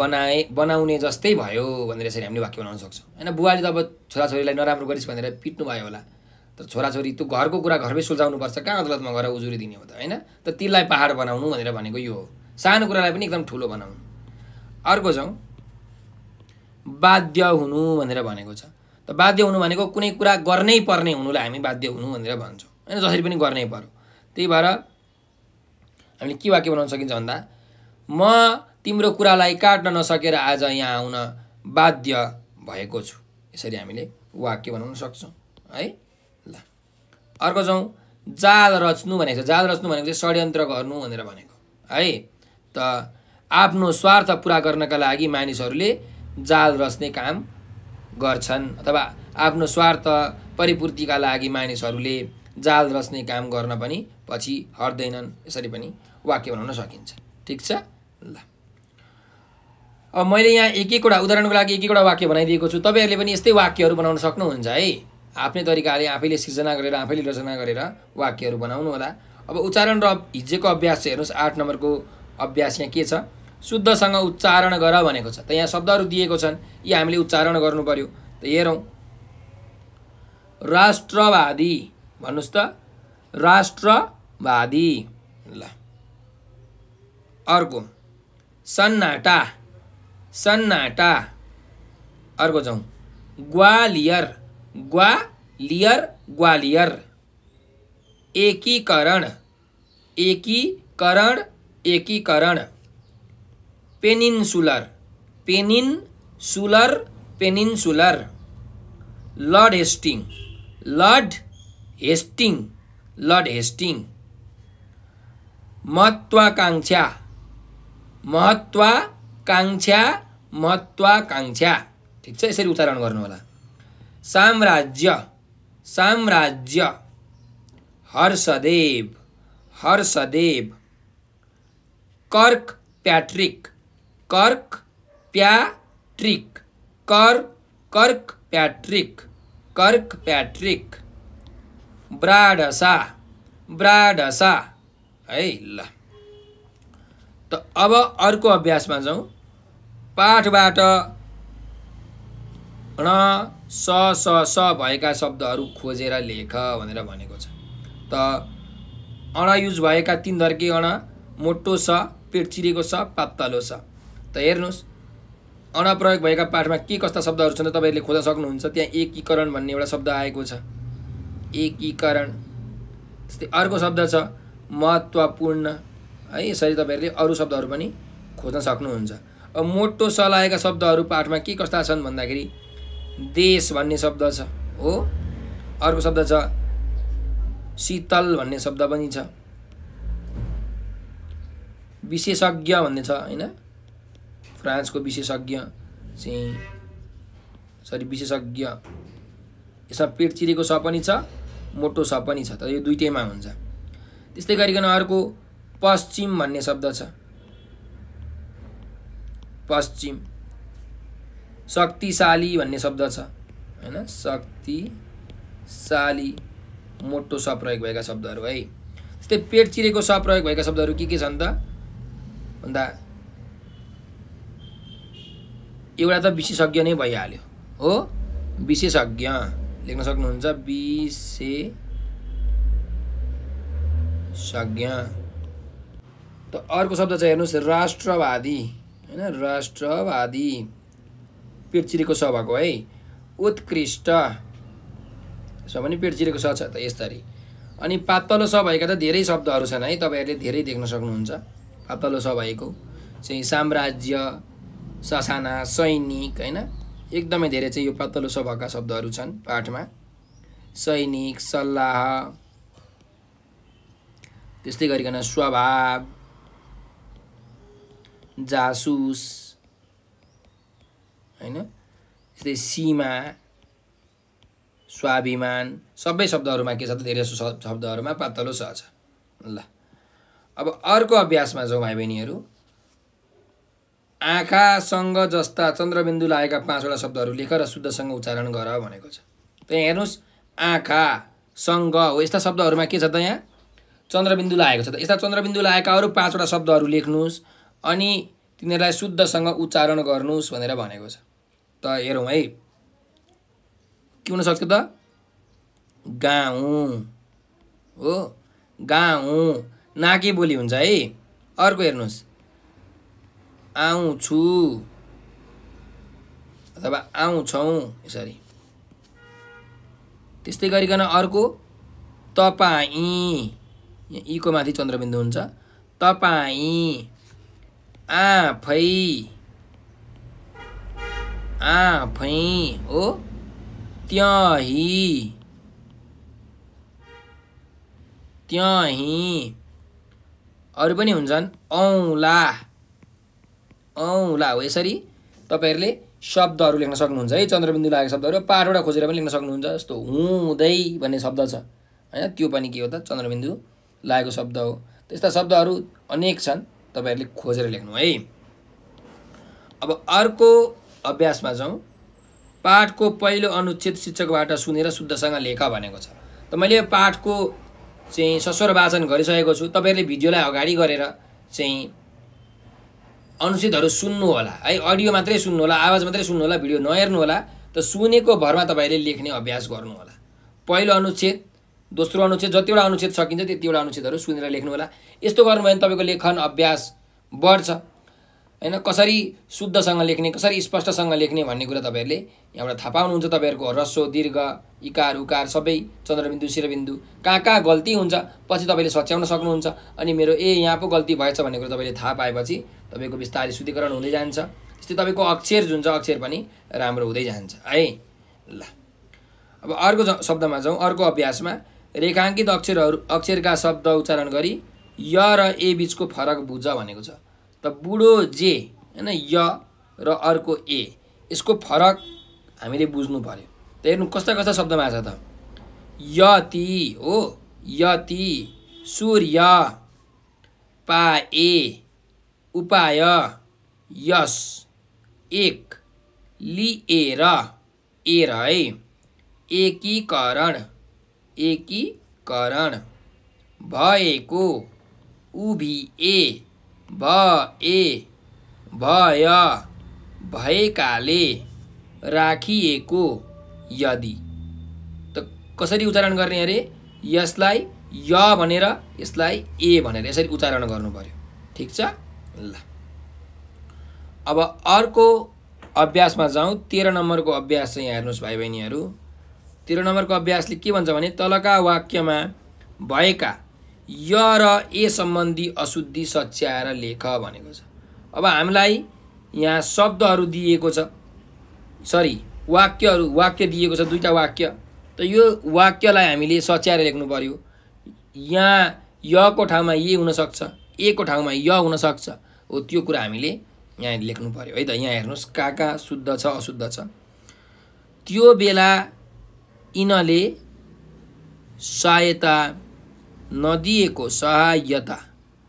बनाए बनाउने जस्तै भयो भनेर यसरी हामीले वाक्य बनाउन सक्छौँ होइन बुवाले त अब छोराछोरीलाई नराम्रो गरिस् भनेर पिट्नु भयो होला तर छोराछोरी त्यो घरको कुरा घरमै सुल्झाउनुपर्छ कहाँ अदालतमा गएर उजुरी दिने हो त होइन त तिललाई पहाड बनाउनु भनेर भनेको यो हो सानो कुरालाई पनि एकदम ठुलो बनाउनु अर्को छौँ बाध्य हुनु भनेर भनेको छ त बाध्य हुनु भनेको कुनै कुरा गर्नै पर्ने हुनुलाई हामी बाध्य हुनु भनेर भन्छौँ होइन जसरी पनि गर्नै पर्यो त्यही भएर हामीले के वाक्य बनाउन सकिन्छ भन्दा म तिम्रो कुरालाई काट्न नसकेर आज यहाँ आउन बाध्य भएको छु यसरी हामीले वाक्य बनाउन सक्छौँ है अर्को जाउँ जाल रच्नु भनेको छ जाल रच्नु भनेको चाहिँ षड्यन्त्र गर्नु भनेर भनेको है त आफ्नो स्वार्थ पुरा गर्नका लागि मानिसहरूले जाल रच्ने काम गर्छन् अथवा आफ्नो स्वार्थ परिपूर्तिका लागि मानिसहरूले जाल रच्ने काम गर्न पनि पछि हट्दैनन् यसरी पनि वाक्य बनाउन सकिन्छ ठिक छ ल अब मैले यहाँ एक एकवटा उदाहरणको लागि एक एकवटा वाक्य बनाइदिएको छु तपाईँहरूले पनि यस्तै वाक्यहरू बनाउन सक्नुहुन्छ है आफ्नै तरिकाले आफैले सिर्जना गरेर आफैले रचना गरेर वाक्यहरू बनाउनु होला अब उच्चारण र हिजोको अभ्यास चाहिँ हेर्नुहोस् आठ नम्बरको अभ्यास यहाँ के छ शुद्धसँग उच्चारण गर भनेको छ त यहाँ शब्दहरू दिएको छन् यी हामीले उच्चारण गर्नु पऱ्यो त हेरौँ राष्ट्रवादी भन्नुहोस् त राष्ट्रवादी ल अर्को सन्नाटा सन्नाटा अर्को जाउँ ग्वालियर ग्वालियर ग्वालियर एकीकरण एकीकरण एकीकरण peninsular peninsular peninsular Lord Hastings Lord Hastings Lord Hastings महत्वाकांक्षा महत्वाकांक्षा महत्वाकांक्षा ठीक है इसी उच्चारण कर साम्राज्य साम्राज्य हर्षदेव हर्षदेव कर्क पैट्रिक कर्क प्याट्रिक कर कर्क पैट्रिक कर्क पैट्रिक ब्राडसा ब्राडसा है ल त अब अर्को अभ्यासमा जाउँ पाठबाट ण स स स भएका शब्दहरू खोजेर लेख भनेर भनेको छ त अण युज भएका तिन धर्के अण मोटो पेट चिरेको छ पातलो छ त हेर्नुहोस् अण प्रयोग भएका पाठमा के कस्ता शब्दहरू छन् त तपाईँहरूले खोज्न सक्नुहुन्छ त्यहाँ एकीकरण भन्ने एउटा शब्द आएको छ एकीकरण त्यस्तै अर्को शब्द छ महत्त्वपूर्ण है यसरी तपाईँहरूले अरू शब्दहरू पनि खोज्न सक्नुहुन्छ अब मोटो स लागेका शब्दहरू पाठमा के कस्ता छन् भन्दाखेरि देश भन्ने शब्द छ हो अर्को शब्द छ शीतल भन्ने शब्द पनि छ विशेषज्ञ भन्ने छ होइन फ्रान्सको विशेषज्ञ चाहिँ सरी विशेषज्ञ यसमा पेट चिरेको स पनि छ मोटो स पनि छ तर यो दुइटैमा हुन्छ त्यस्तै गरिकन अर्को पश्चिम भन्ने शब्द छ पश्चिम शक्तिशाली भन्ने शब्द छ होइन शक्तिशाली मोटो स प्रयोग भएका शब्दहरू है त्यस्तै पेट चिरेको स भएका शब्दहरू के के छन् त भन्दा एउटा त विशेषज्ञ नै भइहाल्यो हो विशेषज्ञ लेख्न सक्नुहुन्छ विशेषज्ञ त अर्को शब्द चाहिँ हेर्नुहोस् राष्ट्रवादी होइन राष्ट्रवादी पेट चिरेको स भएको है उत्कृष्ट स पनि पेट चिरेको स छ त यसरी अनि पातलो स भएका त धेरै शब्दहरू छन् है तपाईँहरूले धेरै देख्न सक्नुहुन्छ पातलो स भएको चाहिँ साम्राज्य ससाना सैनिक होइन एकदमै धेरै चाहिँ यो पातलो स भएका शब्दहरू छन् पाठमा सैनिक सल्लाह त्यस्तै गरिकन स्वभाव जासुस होइन यस्तै सीमा स्वाभिमान सबै शब्दहरूमा के छ त धेरै शब्दहरूमा पातलो स छ ल अब अर्को अभ्यासमा जाउँ भाइ बहिनीहरू आँखासँग जस्ता चन्द्रबिन्दु लागेका पाँचवटा शब्दहरू लेख र शुद्धसँग उच्चारण गर भनेको छ त यहाँ हेर्नुहोस् सङ्ग हो यस्ता शब्दहरूमा के छ त यहाँ चन्द्रबिन्दु लागेको छ त यस्ता चन्द्रबिन्दु लागेका अरू पाँचवटा शब्दहरू लेख्नुहोस् अनि तिनीहरूलाई शुद्धसँग उच्चारण गर्नुहोस् भनेर भनेको छ त हेरौँ है के हुनसक्छ त गाउँ हो गाउँ नाके बोली हुन्छ है अर्को हेर्नुहोस् आउँछु अथवा आउँछौँ यसरी त्यस्तै गरिकन अर्को तपाईँ इको माथि चन्द्रबिन्दु हुन्छ तपाईँ आफै आ त्यही त्यही अरू पनि हुन्छन् औँला औँला हो यसरी तपाईँहरूले शब्दहरू लेख्न सक्नुहुन्छ है चन्द्रबिन्दु लागेको शब्दहरू पाठबाट खोजेर पनि लेख्न सक्नुहुन्छ जस्तो हुँदै भन्ने शब्द छ होइन त्यो पनि के हो त चन्द्रबिन्दु लागेको शब्द हो त्यस्ता शब्दहरू अनेक छन् तपाईँहरूले खोजेर लेख्नु है अब अर्को अभ्यासमा जाउँ पाठको पहिलो अनुच्छेद शिक्षकबाट सुनेर शुद्धसँग लेख भनेको छ त मैले पाठको चाहिँ सस्वर वाचन गरिसकेको छु तपाईँहरूले भिडियोलाई अगाडि गरेर चाहिँ अनुच्छेदहरू सुन्नु होला है अडियो मात्रै सुन्नु होला आवाज मात्रै सुन्नु होला भिडियो नहेर्नु होला त सुनेको भरमा तपाईँहरूले लेख्ने अभ्यास गर्नु होला पहिलो अनुच्छेद दोस्रो अनुच्छेद जतिवटा अनुच्छेद सकिन्छ त्यतिवटा अनुच्छेदहरू सुनेर लेख्नु होला यस्तो गर्नुभयो भने तपाईँको लेखन अभ्यास बढ्छ होइन कसरी शुद्धसँग लेख्ने कसरी स्पष्टसँग लेख्ने भन्ने कुरा तपाईँहरूले यहाँबाट थाहा पाउनुहुन्छ तपाईँहरूको रसो दीर्घ इकार उकार सबै चन्द्रबिन्दु शिरबिन्दु कहाँ कहाँ गल्ती हुन्छ पछि तपाईँले सच्याउन सक्नुहुन्छ अनि मेरो ए यहाँ पो गल्ती भएछ भन्ने कुरा तपाईँले थाहा पाएपछि तपाईँको बिस्तारै शुद्धिकरण हुँदै जान्छ त्यस्तै तपाईँको अक्षर जुन छ अक्षर पनि राम्रो हुँदै जान्छ है ल अब अर्को शब्दमा जाउँ अर्को अभ्यासमा रेखाङ्कित अक्षरहरू अक्षरका शब्द उच्चारण गरी य र ए बिचको फरक बुझ भनेको छ त बुढो जे होइन य र अर्को ए यसको फरक हामीले बुझ्नु पऱ्यो त हेर्नु कस्ता कस्ता शब्दमा आएको छ त यति हो यति सूर्य पाए उपाय यस एक लिएर र है एकीकरण एकीकरण भएको उभिए भ ए भय भएकाले राखिएको यदि त कसरी उच्चारण गर्ने अरे यसलाई य भनेर यसलाई ए भनेर यसरी उच्चारण गर्नु पऱ्यो ठिक छ ल अब अर्को अभ्यासमा जाउँ तेह्र नम्बरको अभ्यास चाहिँ यहाँ हेर्नुहोस् भाइ बहिनीहरू तेह्र नम्बरको अभ्यासले के भन्छ भने तलका वाक्यमा भएका य र ए सम्बन्धी अशुद्धि सच्याएर लेख भनेको छ अब हामीलाई यहाँ शब्दहरू दिएको छ सरी वाक्यहरू वाक्य दिएको छ दुईवटा वाक्य त यो वाक्यलाई हामीले सच्याएर लेख्नु पऱ्यो यहाँ यको ठाउँमा ए हुनसक्छ ए को ठाउँमा य हुनसक्छ हो त्यो कुरा हामीले यहाँ लेख्नु पऱ्यो है त यहाँ हेर्नुहोस् कहाँ कहाँ शुद्ध छ अशुद्ध छ त्यो बेला यिनले सहायता नदिएको सहायता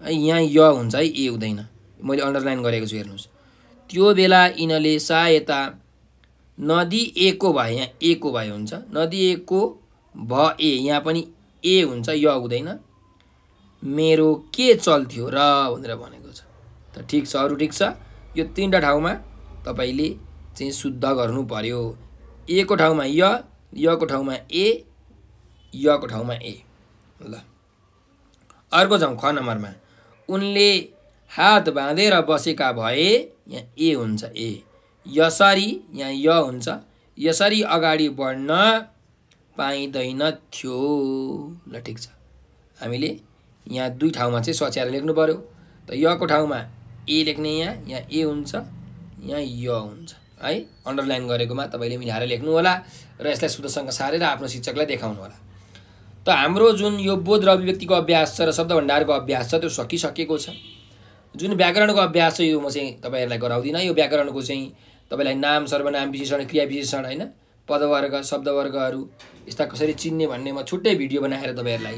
है यहाँ य हुन्छ है ए हुँदैन मैले अन्डरलाइन गरेको छु हेर्नुहोस् त्यो बेला यिनीहरूले सहायता नदिएको भए यहाँ ए को भए हुन्छ नदिएको भ ए यहाँ पनि ए हुन्छ य हुँदैन मेरो के चल्थ्यो र भनेर भनेको छ त ठिक छ अरू ठिक छ यो तिनवटा ठाउँमा तपाईँले चाहिँ शुद्ध गर्नु पर्यो ए को ठाउँमा य को ठाउँमा ए को ठाउँमा ए ल अर्को जाउँ ख नम्बरमा उनले हात बाँधेर बसेका भए यहाँ ए हुन्छ ए यसरी यहाँ य हुन्छ यसरी अगाडि बढ्न पाइँदैन थियो ल ठिक छ हामीले यहाँ दुई ठाउँमा चाहिँ सच्याएर लेख्नु पऱ्यो त यको ठाउँमा ए लेख्ने यहाँ यहाँ ए हुन्छ यहाँ य हुन्छ है अन्डरलाइन गरेकोमा तपाईँले मिलाएर लेख्नु होला र यसलाई शुद्धसँग सारेर आफ्नो शिक्षकलाई देखाउनु होला त हाम्रो जुन यो बोध र अभिव्यक्तिको अभ्यास छ र शब्द भण्डारको अभ्यास छ त्यो सकिसकेको छ जुन व्याकरणको अभ्यास छ यो म चाहिँ तपाईँहरूलाई गराउँदिनँ यो व्याकरणको चाहिँ तपाईँलाई नाम सर्वनाम विशेषण क्रिया विशेषण होइन पदवर्ग शब्दवर्गहरू यस्ता कसरी चिन्ने भन्ने म छुट्टै भिडियो बनाएर तपाईँहरूलाई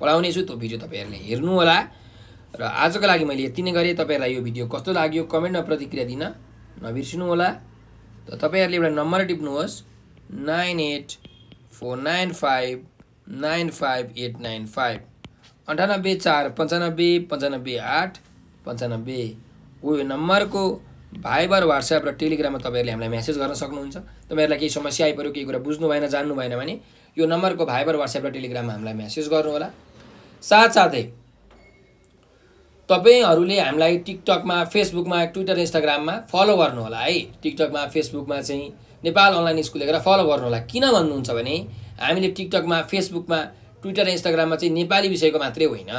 पढाउने छु त्यो भिडियो तपाईँहरूले होला र आजको लागि मैले यति नै गरेँ तपाईँहरूलाई यो भिडियो कस्तो लाग्यो कमेन्टमा प्रतिक्रिया दिन होला र तपाईँहरूले एउटा नम्बर टिप्नुहोस् nine eight four nine five nine five eight nine five अन्ठानब्बे चार पन्चानब्बे पन्चानब्बे आठ पन्चानब्बे यो नम्बरको भाइबर वाट्सएप र टेलिग्राममा तपाईँहरूले हामीलाई म्यासेज गर्न सक्नुहुन्छ तपाईँहरूलाई केही समस्या आइपऱ्यो केही कुरा बुझ्नु भएन जान्नु भएन भने यो नम्बरको भाइबर वाट्सएप र टेलिग्राममा हामीलाई म्यासेज गर्नुहोला साथसाथै तपाईँहरूले हामीलाई टिकटकमा फेसबुकमा ट्विटर इन्स्टाग्राममा फलो गर्नुहोला है टिकटकमा फेसबुकमा चाहिँ नेपाल अनलाइन स्कुल लेखेर फलो गर्नुहोला किन भन्नुहुन्छ भने हामीले टिकटकमा फेसबुकमा ट्विटर इन्स्टाग्राममा चाहिँ नेपाली विषयको मात्रै होइन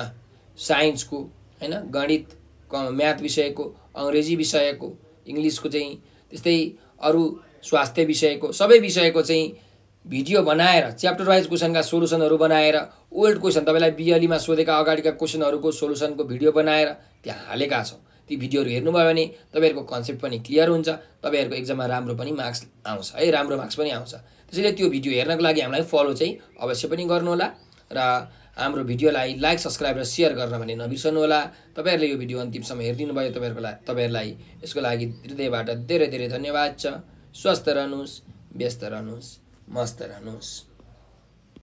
साइन्सको होइन गणित म्याथ विषयको अङ्ग्रेजी विषयको इङ्ग्लिसको चाहिँ त्यस्तै अरू स्वास्थ्य विषयको सबै विषयको चाहिँ भिडियो बनाएर च्याप्टर वाइज क्वेसनका सोलुसनहरू बनाएर ओल्ड क्वेसन तपाईँलाई बिएलईमा सोधेका अगाडिका क्वेसनहरूको सोलुसनको भिडियो बनाएर त्यहाँ हालेका छौँ ती भिडियोहरू हेर्नुभयो भने तपाईँहरूको कन्सेप्ट पनि क्लियर हुन्छ तपाईँहरूको एक्जाममा राम्रो पनि मार्क्स आउँछ है राम्रो मार्क्स पनि आउँछ त्यसैले त्यो भिडियो हेर्नको लागि हामीलाई फलो चाहिँ अवश्य पनि गर्नुहोला र हाम्रो भिडियोलाई लाइक सब्सक्राइब र सेयर गर्न भने नबिर्सनुहोला तपाईँहरूले यो भिडियो अन्तिमसम्म हेरिदिनु भयो तपाईँहरूको लागि तपाईँहरूलाई यसको लागि हृदयबाट धेरै धेरै धन्यवाद छ स्वस्थ रहनुहोस् व्यस्त रहनुहोस् मस्त रहनुहोस्